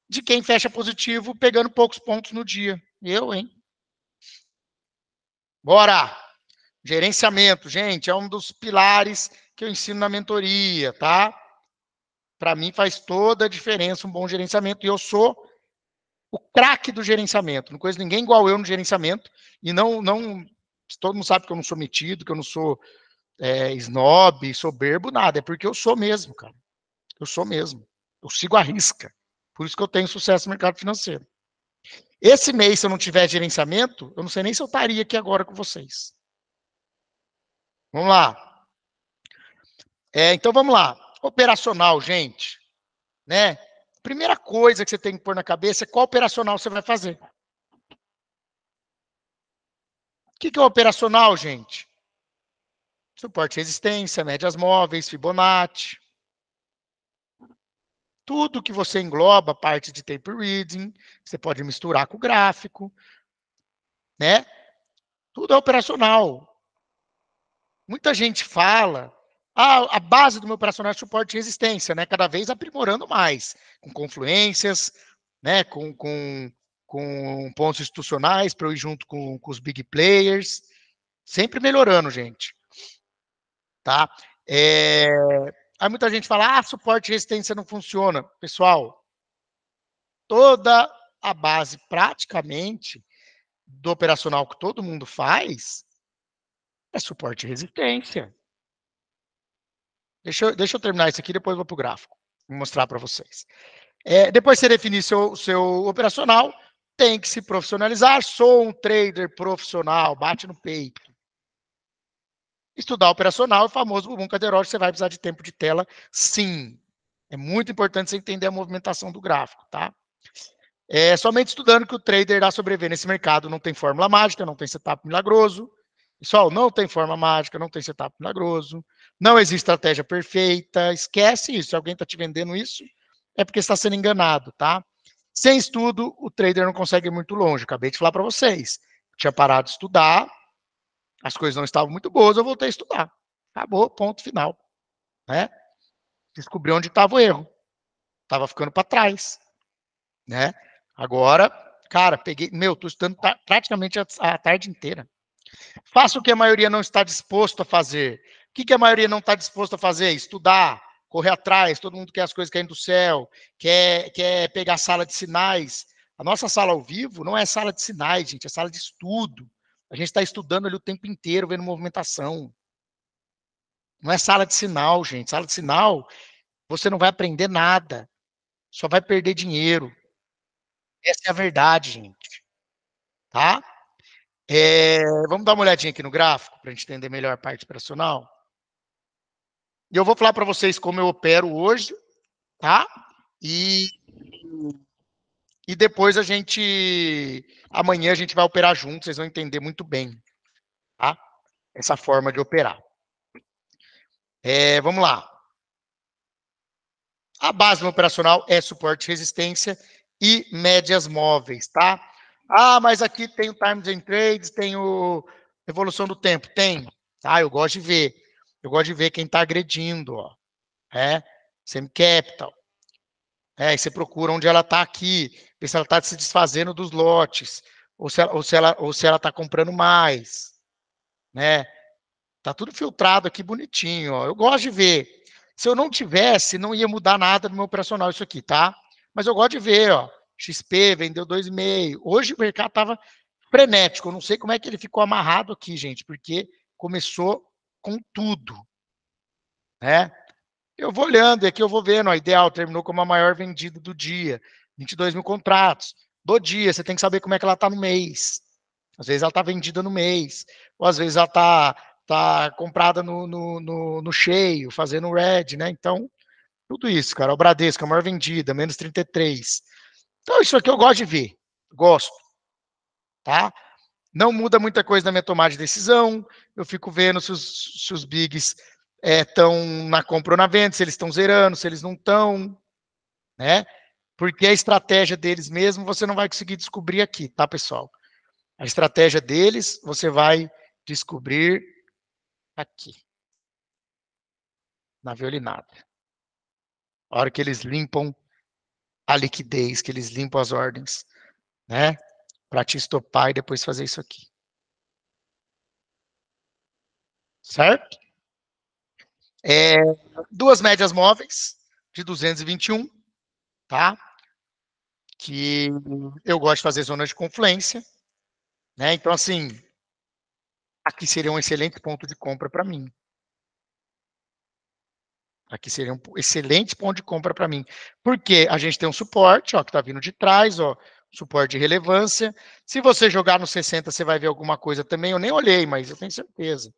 de quem fecha positivo pegando poucos pontos no dia. Eu, hein? Bora! Gerenciamento, gente, é um dos pilares que eu ensino na mentoria, tá? Para mim faz toda a diferença um bom gerenciamento e eu sou o craque do gerenciamento. Não conheço ninguém igual eu no gerenciamento e não não todo mundo sabe que eu não sou metido, que eu não sou é, snob, soberbo, nada. É porque eu sou mesmo, cara. Eu sou mesmo. Eu sigo a risca. Por isso que eu tenho sucesso no mercado financeiro. Esse mês, se eu não tiver gerenciamento, eu não sei nem se eu estaria aqui agora com vocês. Vamos lá. É, então vamos lá. Operacional, gente. Né? Primeira coisa que você tem que pôr na cabeça é qual operacional você vai fazer. O que, que é operacional, gente? Suporte resistência, médias móveis, Fibonacci. Tudo que você engloba, parte de tape reading, você pode misturar com o gráfico, né? Tudo é operacional. Muita gente fala a, a, base do meu operacional de é suporte e resistência, né? Cada vez aprimorando mais, com confluências, né? Com, com, com pontos institucionais para eu ir junto com, com os big players. Sempre melhorando, gente. Tá? É... Aí muita gente fala, ah, suporte e resistência não funciona. Pessoal, toda a base praticamente do operacional que todo mundo faz é suporte e resistência. Deixa eu, deixa eu terminar isso aqui, depois vou para o gráfico, vou mostrar para vocês. É, depois de você definir seu, seu operacional, tem que se profissionalizar. Sou um trader profissional, bate no peito. Estudar operacional, o famoso bumbum cadeirões, você vai precisar de tempo de tela, sim. É muito importante você entender a movimentação do gráfico, tá? É somente estudando que o trader irá sobreviver nesse mercado. Não tem fórmula mágica, não tem setup milagroso. Pessoal, não tem forma mágica, não tem setup milagroso. Não existe estratégia perfeita, esquece isso. Se alguém está te vendendo isso, é porque está sendo enganado, tá? Sem estudo, o trader não consegue ir muito longe. Acabei de falar para vocês. Tinha parado de estudar, as coisas não estavam muito boas, eu voltei a estudar. Acabou, ponto final. Né? Descobri onde estava o erro. Estava ficando para trás. Né? Agora, cara, peguei. Meu, estou estudando praticamente a, a tarde inteira. Faça o que a maioria não está disposto a fazer. O que, que a maioria não está disposto a fazer? Estudar, correr atrás, todo mundo quer as coisas caindo do céu, quer, quer pegar sala de sinais. A nossa sala ao vivo não é sala de sinais, gente, é sala de estudo. A gente está estudando ali o tempo inteiro, vendo movimentação. Não é sala de sinal, gente. Sala de sinal, você não vai aprender nada. Só vai perder dinheiro. Essa é a verdade, gente. Tá? É, vamos dar uma olhadinha aqui no gráfico para a gente entender melhor a parte operacional. E eu vou falar para vocês como eu opero hoje, tá? E, e depois a gente. Amanhã a gente vai operar junto, vocês vão entender muito bem, tá? Essa forma de operar. É, vamos lá. A base operacional é suporte e resistência e médias móveis, tá? Ah, mas aqui tem o Times and Trades, tem o Evolução do Tempo. Tem. Tá, eu gosto de ver. Eu gosto de ver quem está agredindo, ó. É, né, semi capital. É, e você procura onde ela está aqui, ver se ela está se desfazendo dos lotes, ou se ela, ou se ela, ou se ela está comprando mais, né? Tá tudo filtrado aqui bonitinho, ó. Eu gosto de ver. Se eu não tivesse, não ia mudar nada no meu operacional isso aqui, tá? Mas eu gosto de ver, ó. XP vendeu 2,5. Hoje o mercado estava frenético. Eu não sei como é que ele ficou amarrado aqui, gente, porque começou com tudo. Né? Eu vou olhando, é e aqui eu vou vendo, a Ideal terminou como a maior vendida do dia, 22 mil contratos. Do dia, você tem que saber como é que ela está no mês. Às vezes ela está vendida no mês, ou às vezes ela está tá comprada no, no, no, no cheio, fazendo red, né? Então, tudo isso, cara. O Bradesco, a maior vendida, menos 33. Então, isso aqui eu gosto de ver. Gosto. Tá? Não muda muita coisa na minha tomada de decisão. Eu fico vendo se os, se os bigs estão eh, é, na compra ou na venda, se eles estão zerando, se eles não estão, né? Porque a estratégia deles mesmo você não vai conseguir descobrir aqui, tá, pessoal? A estratégia deles você vai descobrir aqui, na violinada. A hora que eles limpam a liquidez, que eles limpam as ordens, né? para te estopar e depois fazer isso aqui. Certo? É, duas médias móveis de 221, tá? Que eu gosto de fazer zonas de confluência, né? Então, assim, aqui seria um excelente ponto de compra para mim. Aqui seria um excelente ponto de compra para mim. Porque a gente tem um suporte, ó, que está vindo de trás, ó, suporte de relevância. Se você jogar no 60, você vai ver alguma coisa também. Eu nem olhei, mas eu tenho certeza.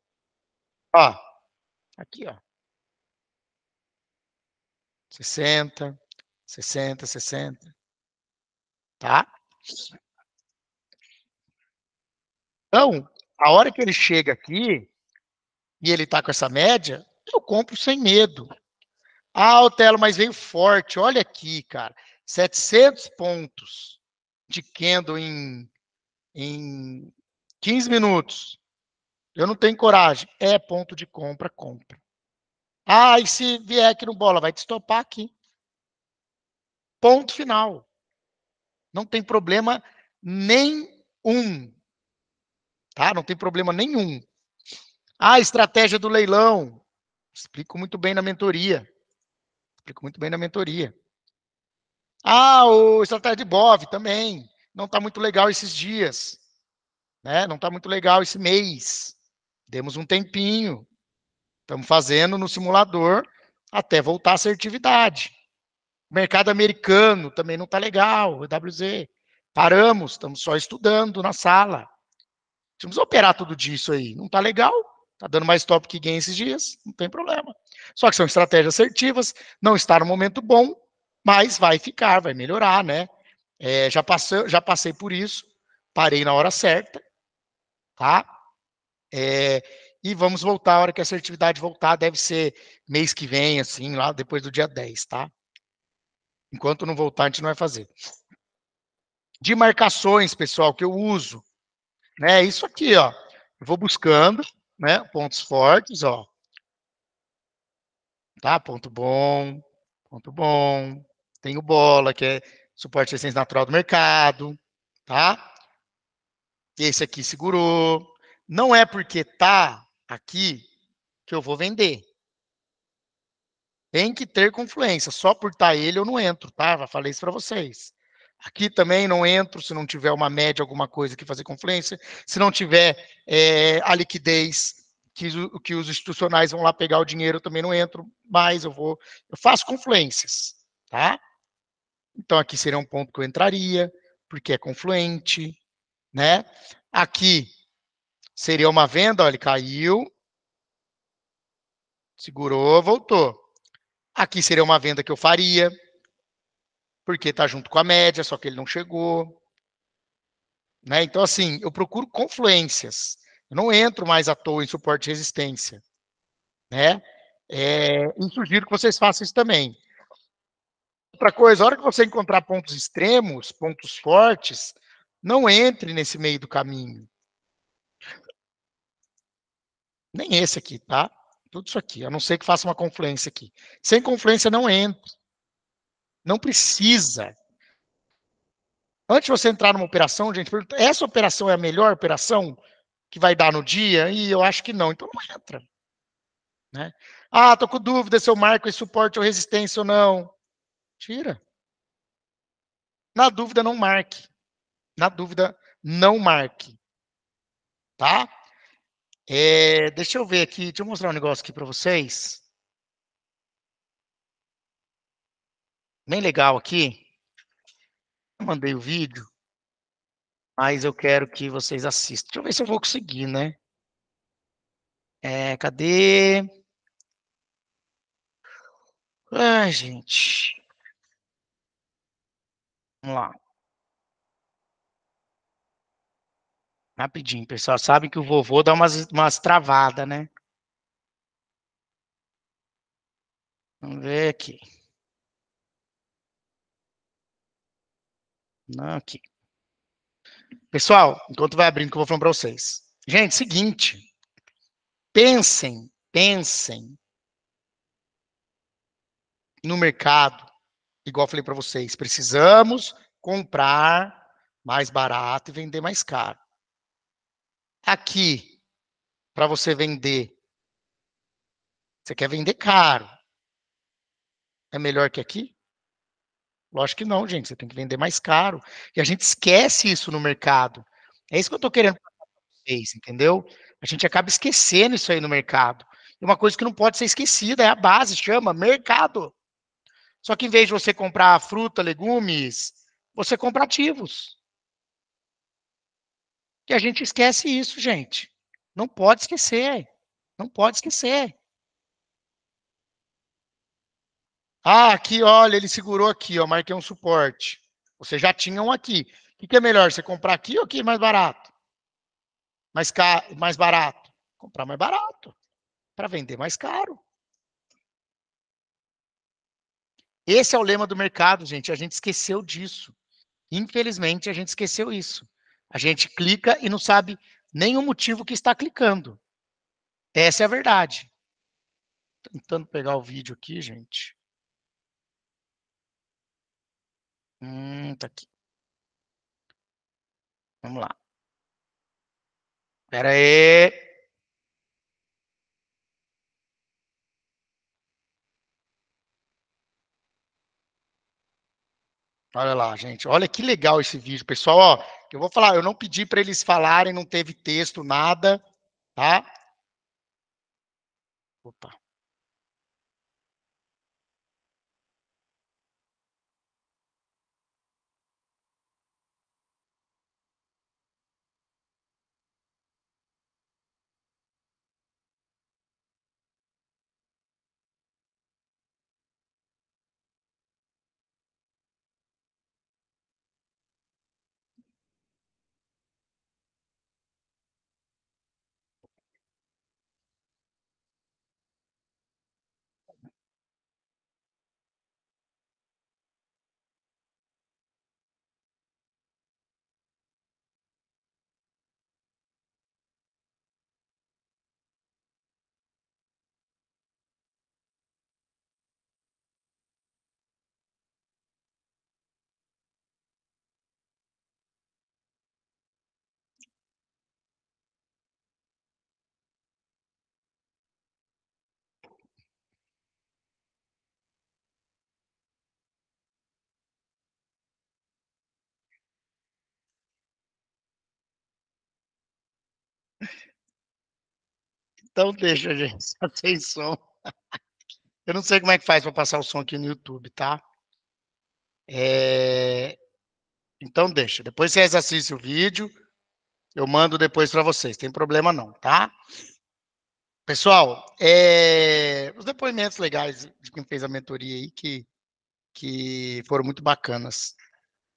Ó, aqui, ó. 60, 60, 60. Tá? Então, a hora que ele chega aqui e ele tá com essa média, eu compro sem medo. Ah, Otelo, mas veio forte. Olha aqui, cara. 700 pontos de Kendo em, em 15 minutos. Eu não tenho coragem. É ponto de compra, compra. Ah, e se vier aqui no bola, vai te estopar aqui. Ponto final. Não tem problema nenhum. Tá? Não tem problema nenhum. Ah, estratégia do leilão. Explico muito bem na mentoria. Explico muito bem na mentoria. Ah, o estratégia de Bov também. Não está muito legal esses dias. Né? Não está muito legal esse mês. Demos um tempinho. Estamos fazendo no simulador até voltar a assertividade. O mercado americano também não está legal, o EWZ. Paramos, estamos só estudando na sala. Vamos operar tudo disso aí. Não está legal? Está dando mais top que gain esses dias? Não tem problema. Só que são estratégias assertivas, não está no momento bom, mas vai ficar, vai melhorar, né? É, já, já passei por isso, parei na hora certa, tá? É, e vamos voltar, a hora que a assertividade voltar deve ser mês que vem, assim, lá depois do dia 10, tá? Enquanto não voltar, a gente não vai fazer. De marcações, pessoal, que eu uso, né? Isso aqui, ó. Eu vou buscando, né? Pontos fortes, ó. Tá? Ponto bom, ponto bom, tem o Bola, que é suporte de essência natural do mercado, tá? Esse aqui segurou. Não é porque tá aqui que eu vou vender. Tem que ter confluência. Só por estar tá ele eu não entro, tá? Já falei isso para vocês. Aqui também não entro se não tiver uma média, alguma coisa que fazer confluência. Se não tiver é, a liquidez que, que os institucionais vão lá pegar o dinheiro, eu também não entro mais. Eu vou, eu faço confluências, tá? Então aqui seria um ponto que eu entraria, porque é confluente, né? Aqui seria uma venda, olha, caiu, segurou, voltou. Aqui seria uma venda que eu faria, porque está junto com a média, só que ele não chegou. Né? Então, assim, eu procuro confluências. Eu não entro mais à toa em suporte e resistência. Né? É, e sugiro que vocês façam isso também. Outra coisa, a hora que você encontrar pontos extremos, pontos fortes, não entre nesse meio do caminho. Nem esse aqui, tá? Tudo isso aqui, a não ser que faça uma confluência aqui. Sem confluência, não entre. Não precisa. Antes de você entrar numa operação, gente, pergunta, essa operação é a melhor operação que vai dar no dia? E eu acho que não, então não entra. Né? Ah, tô com dúvida se eu marco esse suporte ou resistência ou não. Tira. Na dúvida, não marque. Na dúvida, não marque. Tá? É, deixa eu ver aqui, deixa eu mostrar um negócio aqui para vocês. Bem legal aqui. Eu mandei o vídeo, mas eu quero que vocês assistam. Deixa eu ver se eu vou conseguir, né? É, cadê? Ai, gente. Vamos lá. Rapidinho, pessoal. Sabe que o vovô dá umas, umas travadas, né? Vamos ver aqui. Não, aqui. Pessoal, enquanto vai abrindo, que eu vou falar para vocês. Gente, seguinte. Pensem, pensem no mercado igual eu falei para vocês, precisamos comprar mais barato e vender mais caro. Aqui, para você vender, você quer vender caro. É melhor que aqui? Lógico que não, gente. Você tem que vender mais caro. E a gente esquece isso no mercado. É isso que eu estou querendo para vocês, entendeu? A gente acaba esquecendo isso aí no mercado. E uma coisa que não pode ser esquecida é a base, chama mercado. Só que em vez de você comprar fruta, legumes, você compra ativos. E a gente esquece isso, gente. Não pode esquecer. Não pode esquecer. Ah, aqui, olha, ele segurou aqui, ó, marquei um suporte. Você já tinha um aqui. O que, é melhor, você comprar aqui ou aqui mais barato? Mais, caro, mais barato? Comprar mais barato, para vender mais caro. Esse é o lema do mercado, gente. A gente esqueceu disso. Infelizmente, a gente esqueceu isso. A gente clica e não sabe nenhum motivo que está clicando. Essa é a verdade. tentando pegar o vídeo aqui, gente. Hum, tá aqui. Vamos lá. Pera aí. Olha lá, gente. Olha que legal esse vídeo, pessoal. Ó, eu vou falar, eu não pedi para eles falarem, não teve texto, nada, tá? Opa. Então deixa, gente. Sem som. Eu não sei como é que faz para passar o som aqui no YouTube, tá? É... Então deixa. Depois vocês assistem o vídeo. Eu mando depois para vocês. Tem problema não, tá? Pessoal, é... os depoimentos legais de quem fez a mentoria aí que, que foram muito bacanas.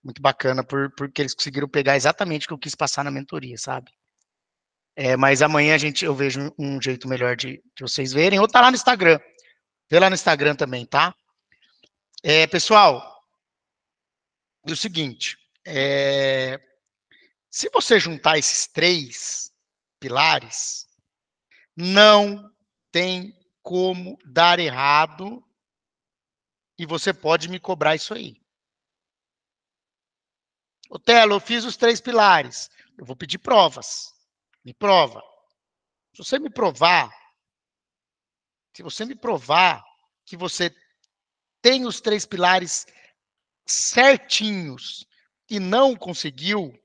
Muito bacana por, porque eles conseguiram pegar exatamente o que eu quis passar na mentoria, sabe? É, mas amanhã a gente, eu vejo um jeito melhor de, de, vocês verem. Ou tá lá no Instagram. Vê lá no Instagram também, tá? É, pessoal, é o seguinte. É, se você juntar esses três pilares, não tem como dar errado e você pode me cobrar isso aí. Otelo, eu fiz os três pilares. Eu vou pedir provas. Me prova. Se você me provar, se você me provar que você tem os três pilares certinhos e não conseguiu,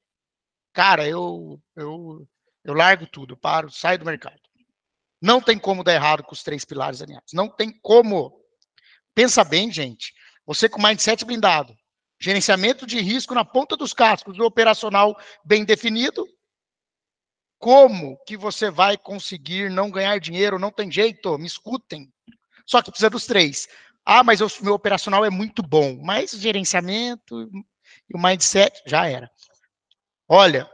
cara, eu eu eu largo tudo, eu paro, saio do mercado. Não tem como dar errado com os três pilares alinhados. Não tem como. Pensa bem, gente. Você com mindset blindado, gerenciamento de risco na ponta dos cascos, do operacional bem definido, como que você vai conseguir não ganhar dinheiro? Não tem jeito, me escutem. Só que precisa dos três. Ah, mas o meu operacional é muito bom, mas gerenciamento e o mindset já era. Olha,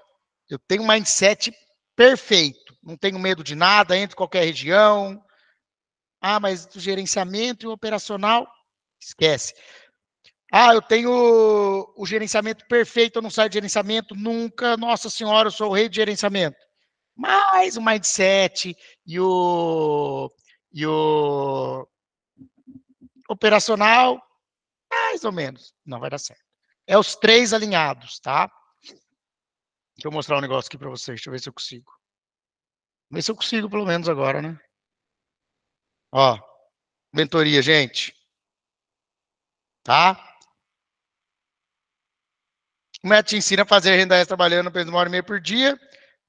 eu tenho um mindset perfeito, não tenho medo de nada, entro em qualquer região. Ah, mas o gerenciamento e o operacional, esquece. Ah, eu tenho o gerenciamento perfeito, eu não saio de gerenciamento nunca. Nossa Senhora, eu sou o rei de gerenciamento. Mas o mindset e o, e o operacional, mais ou menos, não vai dar certo. É os três alinhados, tá? Deixa eu mostrar um negócio aqui para vocês, deixa eu ver se eu consigo. Vamos ver se eu consigo, pelo menos agora, né? Ó, mentoria, gente. Tá? O Matt te ensina a fazer renda extra trabalhando apenas uma hora e meia por dia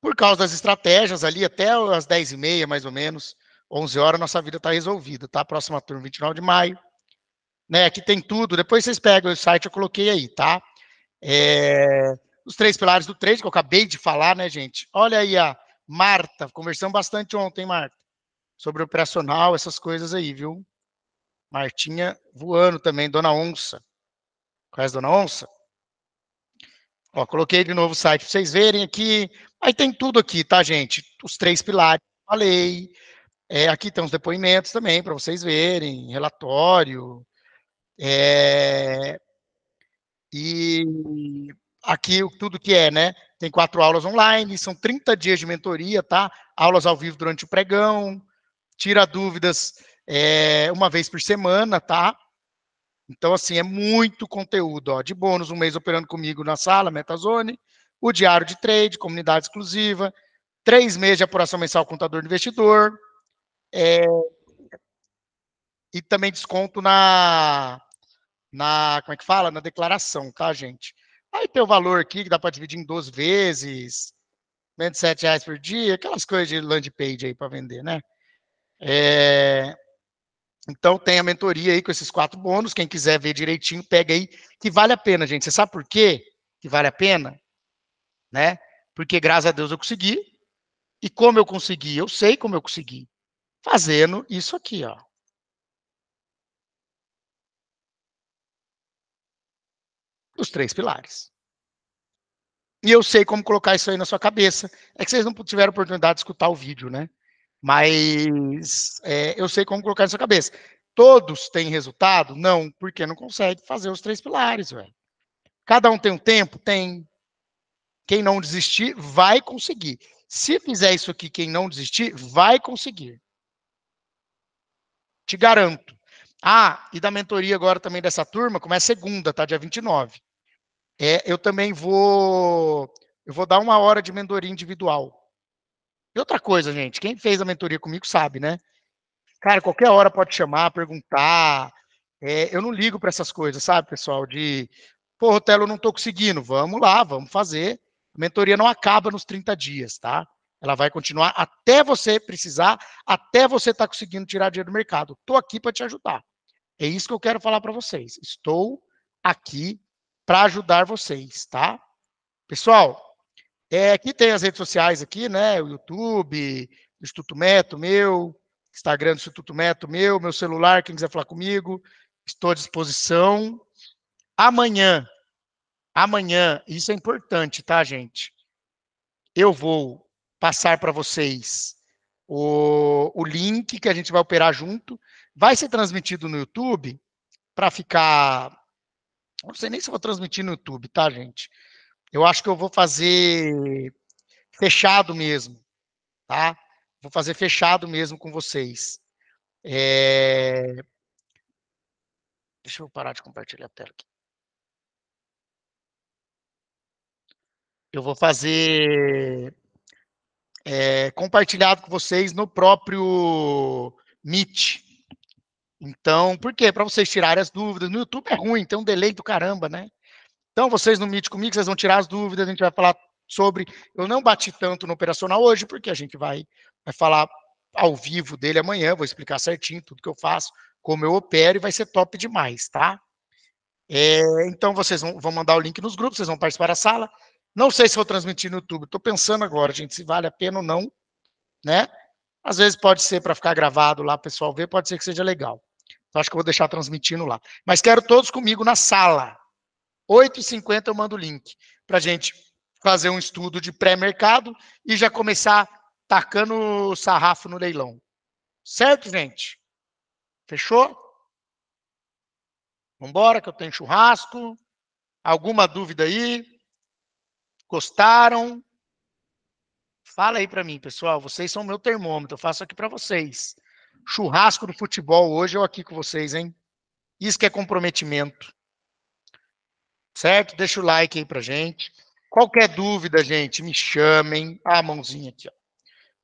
por causa das estratégias ali, até as 10 e meia, mais ou menos, 11 horas, nossa vida está resolvida, tá? Próxima turma, 29 de maio. Né, aqui tem tudo, depois vocês pegam o site, eu coloquei aí, tá? É, os três pilares do trade, que eu acabei de falar, né, gente? Olha aí a Marta, conversamos bastante ontem, Marta, sobre operacional, essas coisas aí, viu? Martinha voando também, Dona Onça. Conhece Dona Onça? Ó, coloquei de novo o site para vocês verem aqui. Aí tem tudo aqui, tá, gente? Os três pilares que falei. É, aqui tem os depoimentos também para vocês verem, relatório. É, e aqui tudo que é, né? Tem quatro aulas online, são 30 dias de mentoria, tá? Aulas ao vivo durante o pregão, tira dúvidas é, uma vez por semana, tá? Então, assim, é muito conteúdo. Ó, de bônus, um mês operando comigo na sala, Metazone, o diário de trade, comunidade exclusiva, três meses de apuração mensal contador do investidor, é, e também desconto na, na, como é que fala? Na declaração, tá, gente? Aí tem o valor aqui que dá para dividir em 12 vezes, R$ reais por dia, aquelas coisas de land page aí para vender, né? É, então tem a mentoria aí com esses quatro bônus. Quem quiser ver direitinho, pega aí, que vale a pena, gente. Você sabe por quê que vale a pena? Né? Porque graças a Deus eu consegui. E como eu consegui? Eu sei como eu consegui. Fazendo isso aqui, ó. Os três pilares. E eu sei como colocar isso aí na sua cabeça. É que vocês não tiveram oportunidade de escutar o vídeo, né? Mas é, eu sei como colocar na sua cabeça. Todos têm resultado? Não, porque não consegue fazer os três pilares, velho. Cada um tem um tempo? Tem. Quem não desistir, vai conseguir. Se fizer isso aqui, quem não desistir, vai conseguir. Te garanto. Ah, e da mentoria agora também dessa turma, começa segunda, tá? Dia 29. É, eu também vou. Eu vou dar uma hora de mentoria individual. E outra coisa, gente, quem fez a mentoria comigo sabe, né? Cara, qualquer hora pode chamar, perguntar. É, eu não ligo para essas coisas, sabe, pessoal? De, pô, Rotelo, eu não estou conseguindo. Vamos lá, vamos fazer. A mentoria não acaba nos 30 dias, tá? Ela vai continuar até você precisar, até você estar tá conseguindo tirar dinheiro do mercado. Estou aqui para te ajudar. É isso que eu quero falar para vocês. Estou aqui para ajudar vocês, tá? Pessoal, é, que tem as redes sociais aqui, né? O YouTube, o Instituto Meto, meu, Instagram do Instituto Meto, meu, meu celular, quem quiser falar comigo, estou à disposição. Amanhã, amanhã, isso é importante, tá, gente? Eu vou passar para vocês o, o link que a gente vai operar junto. Vai ser transmitido no YouTube para ficar. Não sei nem se vou transmitir no YouTube, tá, gente? Eu acho que eu vou fazer fechado mesmo, tá? Vou fazer fechado mesmo com vocês. É... Deixa eu parar de compartilhar a tela aqui. Eu vou fazer é, compartilhado com vocês no próprio Meet. Então, por quê? Para vocês tirarem as dúvidas. No YouTube é ruim, tem um delay do caramba, né? Então, vocês no Meet comigo, vocês vão tirar as dúvidas, a gente vai falar sobre. Eu não bati tanto no operacional hoje, porque a gente vai, vai falar ao vivo dele amanhã, vou explicar certinho tudo que eu faço, como eu opero, e vai ser top demais, tá? É, então, vocês vão, vão mandar o link nos grupos, vocês vão participar da sala. Não sei se vou transmitir no YouTube, estou pensando agora, gente, se vale a pena ou não, né? Às vezes pode ser para ficar gravado lá, o pessoal ver, pode ser que seja legal. Então, acho que eu vou deixar transmitindo lá. Mas quero todos comigo na sala, 8h50 eu mando o link para gente fazer um estudo de pré-mercado e já começar tacando o sarrafo no leilão. Certo, gente? Fechou? Vambora, que eu tenho churrasco. Alguma dúvida aí? Gostaram? Fala aí para mim, pessoal. Vocês são meu termômetro. Eu faço aqui para vocês. Churrasco do futebol hoje eu aqui com vocês, hein? Isso que é comprometimento certo? Deixa o like aí pra gente. Qualquer dúvida, gente, me chamem. Ah, a mãozinha aqui, ó.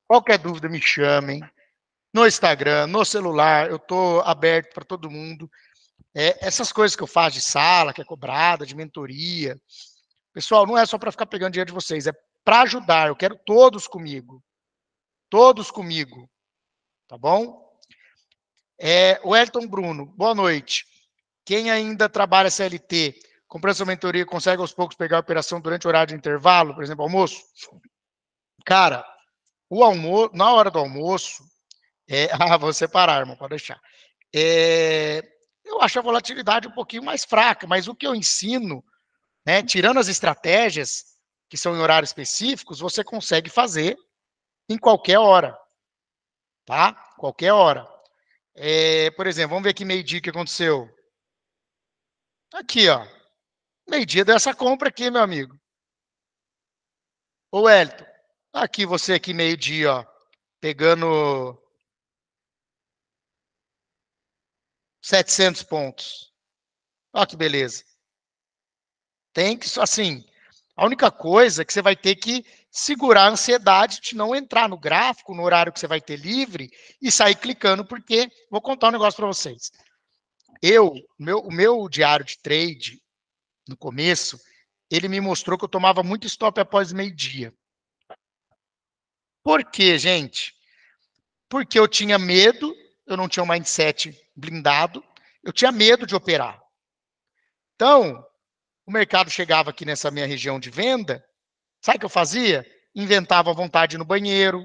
Qualquer dúvida, me chamem. No Instagram, no celular, eu tô aberto para todo mundo. É, essas coisas que eu faço de sala, que é cobrada, de mentoria. Pessoal, não é só para ficar pegando dinheiro de vocês, é para ajudar. Eu quero todos comigo. Todos comigo. Tá bom? É, Wellington Bruno, boa noite. Quem ainda trabalha CLT, Comprando essa mentoria, consegue aos poucos pegar a operação durante o horário de intervalo, por exemplo, almoço? Cara, o almoço, na hora do almoço, é, ah, vou separar, irmão, pode deixar. É, eu acho a volatilidade um pouquinho mais fraca, mas o que eu ensino, né, tirando as estratégias que são em horários específicos, você consegue fazer em qualquer hora, tá? Qualquer hora. É, por exemplo, vamos ver aqui meio-dia que aconteceu. Aqui, ó. Meio dia dessa compra aqui, meu amigo. Ô, Elton, aqui você aqui meio dia, ó, pegando 700 pontos. Ó que beleza. Tem que, assim, a única coisa é que você vai ter que segurar a ansiedade de não entrar no gráfico, no horário que você vai ter livre, e sair clicando, porque vou contar um negócio para vocês. Eu, meu, o meu diário de trade, no começo, ele me mostrou que eu tomava muito stop após meio-dia. Por quê, gente? Porque eu tinha medo, eu não tinha um mindset blindado, eu tinha medo de operar. Então, o mercado chegava aqui nessa minha região de venda, sabe o que eu fazia? Inventava à vontade no banheiro,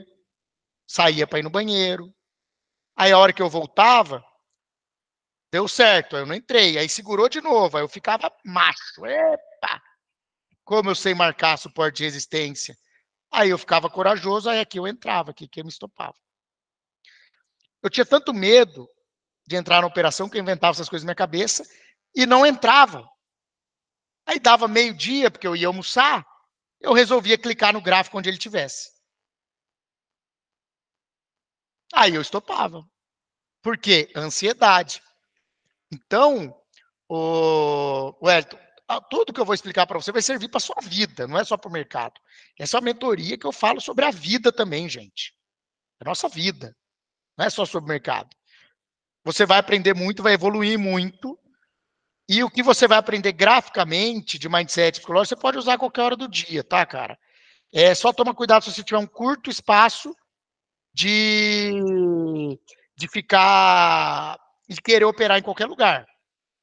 saía para ir no banheiro. Aí a hora que eu voltava, Deu certo, eu não entrei. Aí segurou de novo, aí eu ficava macho. Epa! Como eu sei marcar suporte de resistência. Aí eu ficava corajoso, aí aqui eu entrava, aqui que eu me estopava. Eu tinha tanto medo de entrar na operação que eu inventava essas coisas na minha cabeça e não entrava. Aí dava meio-dia, porque eu ia almoçar, eu resolvia clicar no gráfico onde ele tivesse. Aí eu estopava. Por quê? Ansiedade. Então, o, o Elton, tudo que eu vou explicar para você vai servir para sua vida, não é só para o mercado. Essa é uma mentoria que eu falo sobre a vida também, gente. A é nossa vida, não é só sobre o mercado. Você vai aprender muito, vai evoluir muito, e o que você vai aprender graficamente de mindset psicológico, você pode usar a qualquer hora do dia, tá, cara? É só toma cuidado se você tiver um curto espaço de, de ficar e querer operar em qualquer lugar.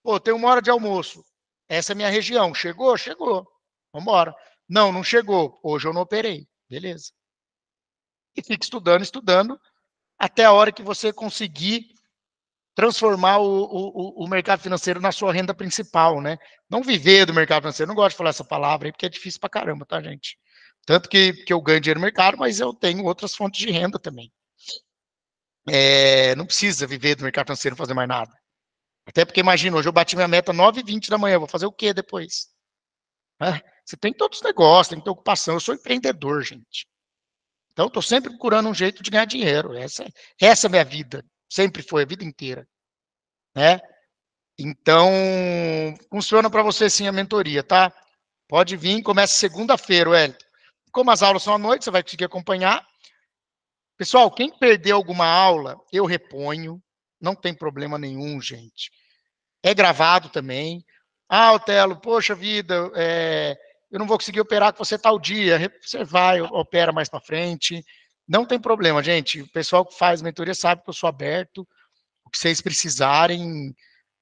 Pô, tem uma hora de almoço. Essa é minha região. Chegou? Chegou. Vamos embora. Não, não chegou. Hoje eu não operei. Beleza. E fica estudando, estudando, até a hora que você conseguir transformar o, o, o, mercado financeiro na sua renda principal, né? Não viver do mercado financeiro. Não gosto de falar essa palavra aí, porque é difícil pra caramba, tá, gente? Tanto que, que eu ganho dinheiro no mercado, mas eu tenho outras fontes de renda também é, não precisa viver do mercado financeiro fazer mais nada. Até porque, imagina, hoje eu bati minha meta 9h20 da manhã, vou fazer o quê depois? É, você tem todos os negócios, tem que ter ocupação. Eu sou empreendedor, gente. Então, estou sempre procurando um jeito de ganhar dinheiro. Essa, essa é a minha vida. Sempre foi, a vida inteira. Né? Então, funciona para você sim a mentoria, tá? Pode vir, começa segunda-feira, Wellington. Como as aulas são à noite, você vai conseguir acompanhar. Pessoal, quem perdeu alguma aula, eu reponho, não tem problema nenhum, gente. É gravado também. Ah, Otelo, poxa vida, é, eu não vou conseguir operar com você tal dia. Você vai, opera mais para frente. Não tem problema, gente. O pessoal que faz mentoria sabe que eu sou aberto. O que vocês precisarem.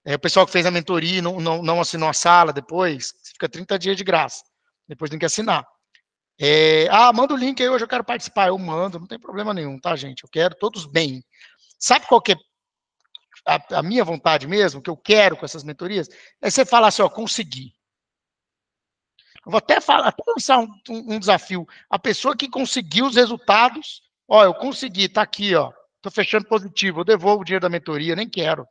É, o pessoal que fez a mentoria não, não, não assinou a sala depois, você fica 30 dias de graça. Depois tem que assinar. É, ah, manda o link aí, hoje eu quero participar. Eu mando, não tem problema nenhum, tá, gente? Eu quero todos bem. Sabe qual que é a, a minha vontade mesmo, que eu quero com essas mentorias? É você falar assim, ó, consegui. Eu vou até, falar, até lançar um, um, um, desafio. A pessoa que conseguiu os resultados, ó, eu consegui, tá aqui, ó. Tô fechando positivo, eu devolvo o dinheiro da mentoria, nem quero.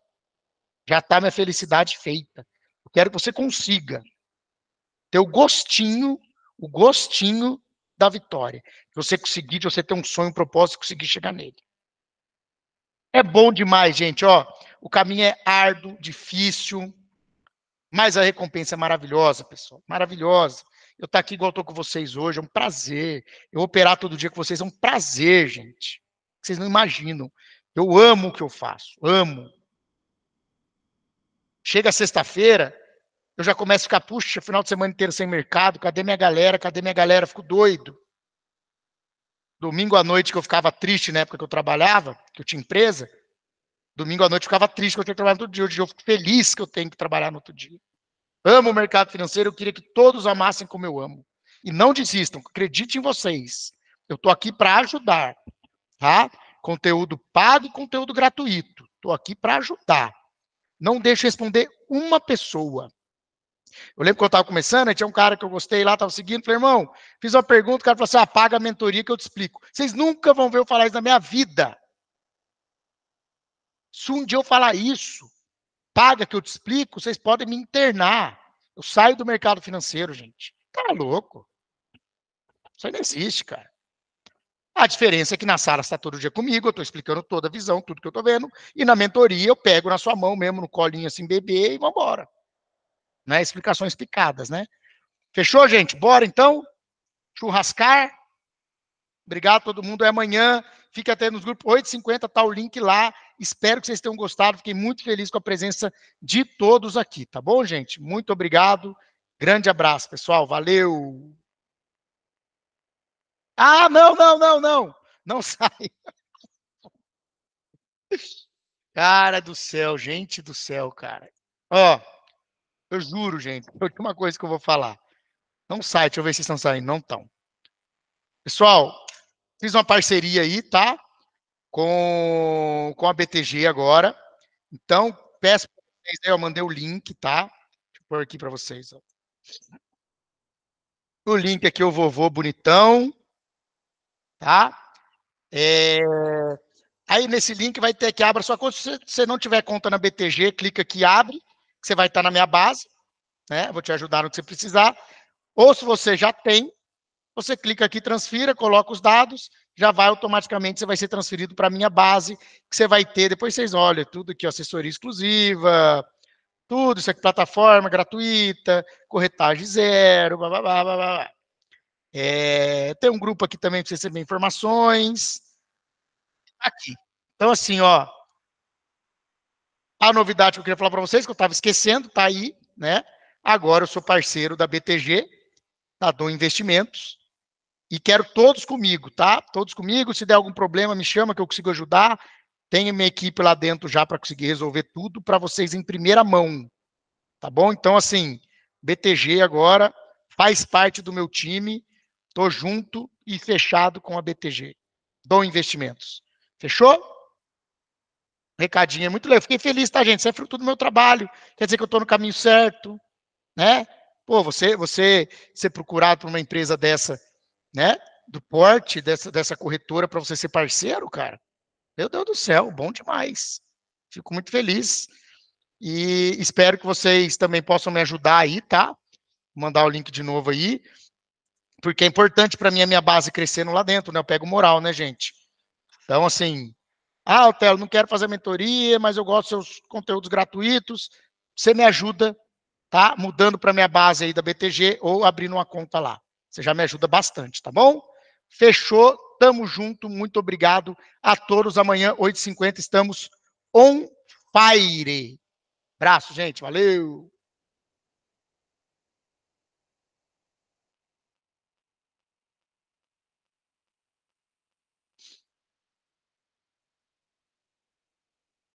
Já tá minha felicidade feita. Eu quero que você consiga ter o gostinho o gostinho da vitória. você conseguir, de você ter um sonho, um propósito, conseguir chegar nele. É bom demais, gente, ó. O caminho é árduo, difícil, mas a recompensa é maravilhosa, pessoal. Maravilhosa. Eu estar tá aqui igual estou com vocês hoje, é um prazer. Eu operar todo dia com vocês é um prazer, gente. Vocês não imaginam. Eu amo o que eu faço, amo. Chega sexta-feira, eu já começo a ficar, puxa, final de semana inteiro sem mercado, cadê minha galera? Cadê minha galera? fico doido. Domingo à noite, que eu ficava triste na época que eu trabalhava, que eu tinha empresa, domingo à noite eu ficava triste porque eu tenho que trabalhar no outro dia. Hoje eu fico feliz que eu tenho que trabalhar no outro dia. Amo o mercado financeiro, eu queria que todos amassem como eu amo. E não desistam, acredite em vocês. Eu estou aqui para ajudar, tá? Conteúdo pago e conteúdo gratuito. Estou aqui para ajudar. Não deixe responder uma pessoa. Eu lembro quando eu estava começando, tinha um cara que eu gostei lá, estava seguindo, falei, irmão, fiz uma pergunta, o cara falou assim, ah, paga a mentoria que eu te explico. Vocês nunca vão ver eu falar isso na minha vida. Se um dia eu falar isso, paga que eu te explico, vocês podem me internar. Eu saio do mercado financeiro, gente. Tá louco? Isso aí não existe, cara. A diferença é que na sala está todo dia comigo, eu estou explicando toda a visão, tudo que eu estou vendo, e na mentoria eu pego na sua mão mesmo, no colinho assim, bebê, e vambora. embora né? Explicações picadas, né? Fechou, gente? Bora então? Churrascar. Obrigado todo mundo. É amanhã. Fique até nos grupos 8h50, tá o link lá. Espero que vocês tenham gostado. Fiquei muito feliz com a presença de todos aqui, tá bom, gente? Muito obrigado. Grande abraço, pessoal. Valeu! Ah, não, não, não, não! Não sai! Cara do céu, gente do céu, cara. Ó. Eu juro, gente. A última coisa que eu vou falar. Não sai, deixa eu ver se estão saindo. Não estão. Pessoal, fiz uma parceria aí, tá? Com, com a BTG agora. Então, peço para vocês aí, eu mandei o link, tá? Deixa eu pôr aqui para vocês. Ó. O link aqui, o vovô bonitão, tá? É... Aí nesse link vai ter que abrir sua conta. Se você não tiver conta na BTG, clica aqui, abre que você vai estar na minha base, né? Vou te ajudar no que você precisar. Ou se você já tem, você clica aqui, transfira, coloca os dados, já vai automaticamente, você vai ser transferido para a minha base, que você vai ter, depois vocês olham, tudo aqui, assessoria exclusiva, tudo, isso aqui, plataforma gratuita, corretagem zero, blá, blá, blá, blá, blá. É, tem um grupo aqui também para você receber informações. Aqui. Então, assim, ó, a novidade que eu queria falar para vocês, que eu estava esquecendo, está aí, né? Agora eu sou parceiro da BTG, da tá? Dom Investimentos, e quero todos comigo, tá? Todos comigo, se der algum problema, me chama que eu consigo ajudar. Tenho minha equipe lá dentro já para conseguir resolver tudo para vocês em primeira mão, tá bom? Então, assim, BTG agora faz parte do meu time, tô junto e fechado com a BTG, Dom Investimentos. Fechou? recadinho, é muito legal. fiquei feliz, tá, gente? Isso é fruto do meu trabalho. Quer dizer que eu estou no caminho certo, né? Pô, você, você ser procurado por uma empresa dessa, né? Do porte dessa, dessa corretora para você ser parceiro, cara. Meu Deus do céu, bom demais. Fico muito feliz. E espero que vocês também possam me ajudar aí, tá? Vou mandar o link de novo aí. Porque é importante para mim a minha base crescendo lá dentro, né? Eu pego moral, né, gente? Então, assim, ah, Otelo, não quero fazer mentoria, mas eu gosto dos seus conteúdos gratuitos. Você me ajuda, tá? Mudando para minha base aí da BTG ou abrindo uma conta lá. Você já me ajuda bastante, tá bom? Fechou, tamo junto, muito obrigado a todos. Amanhã, 8h50, estamos on fire. Abraço, gente, valeu!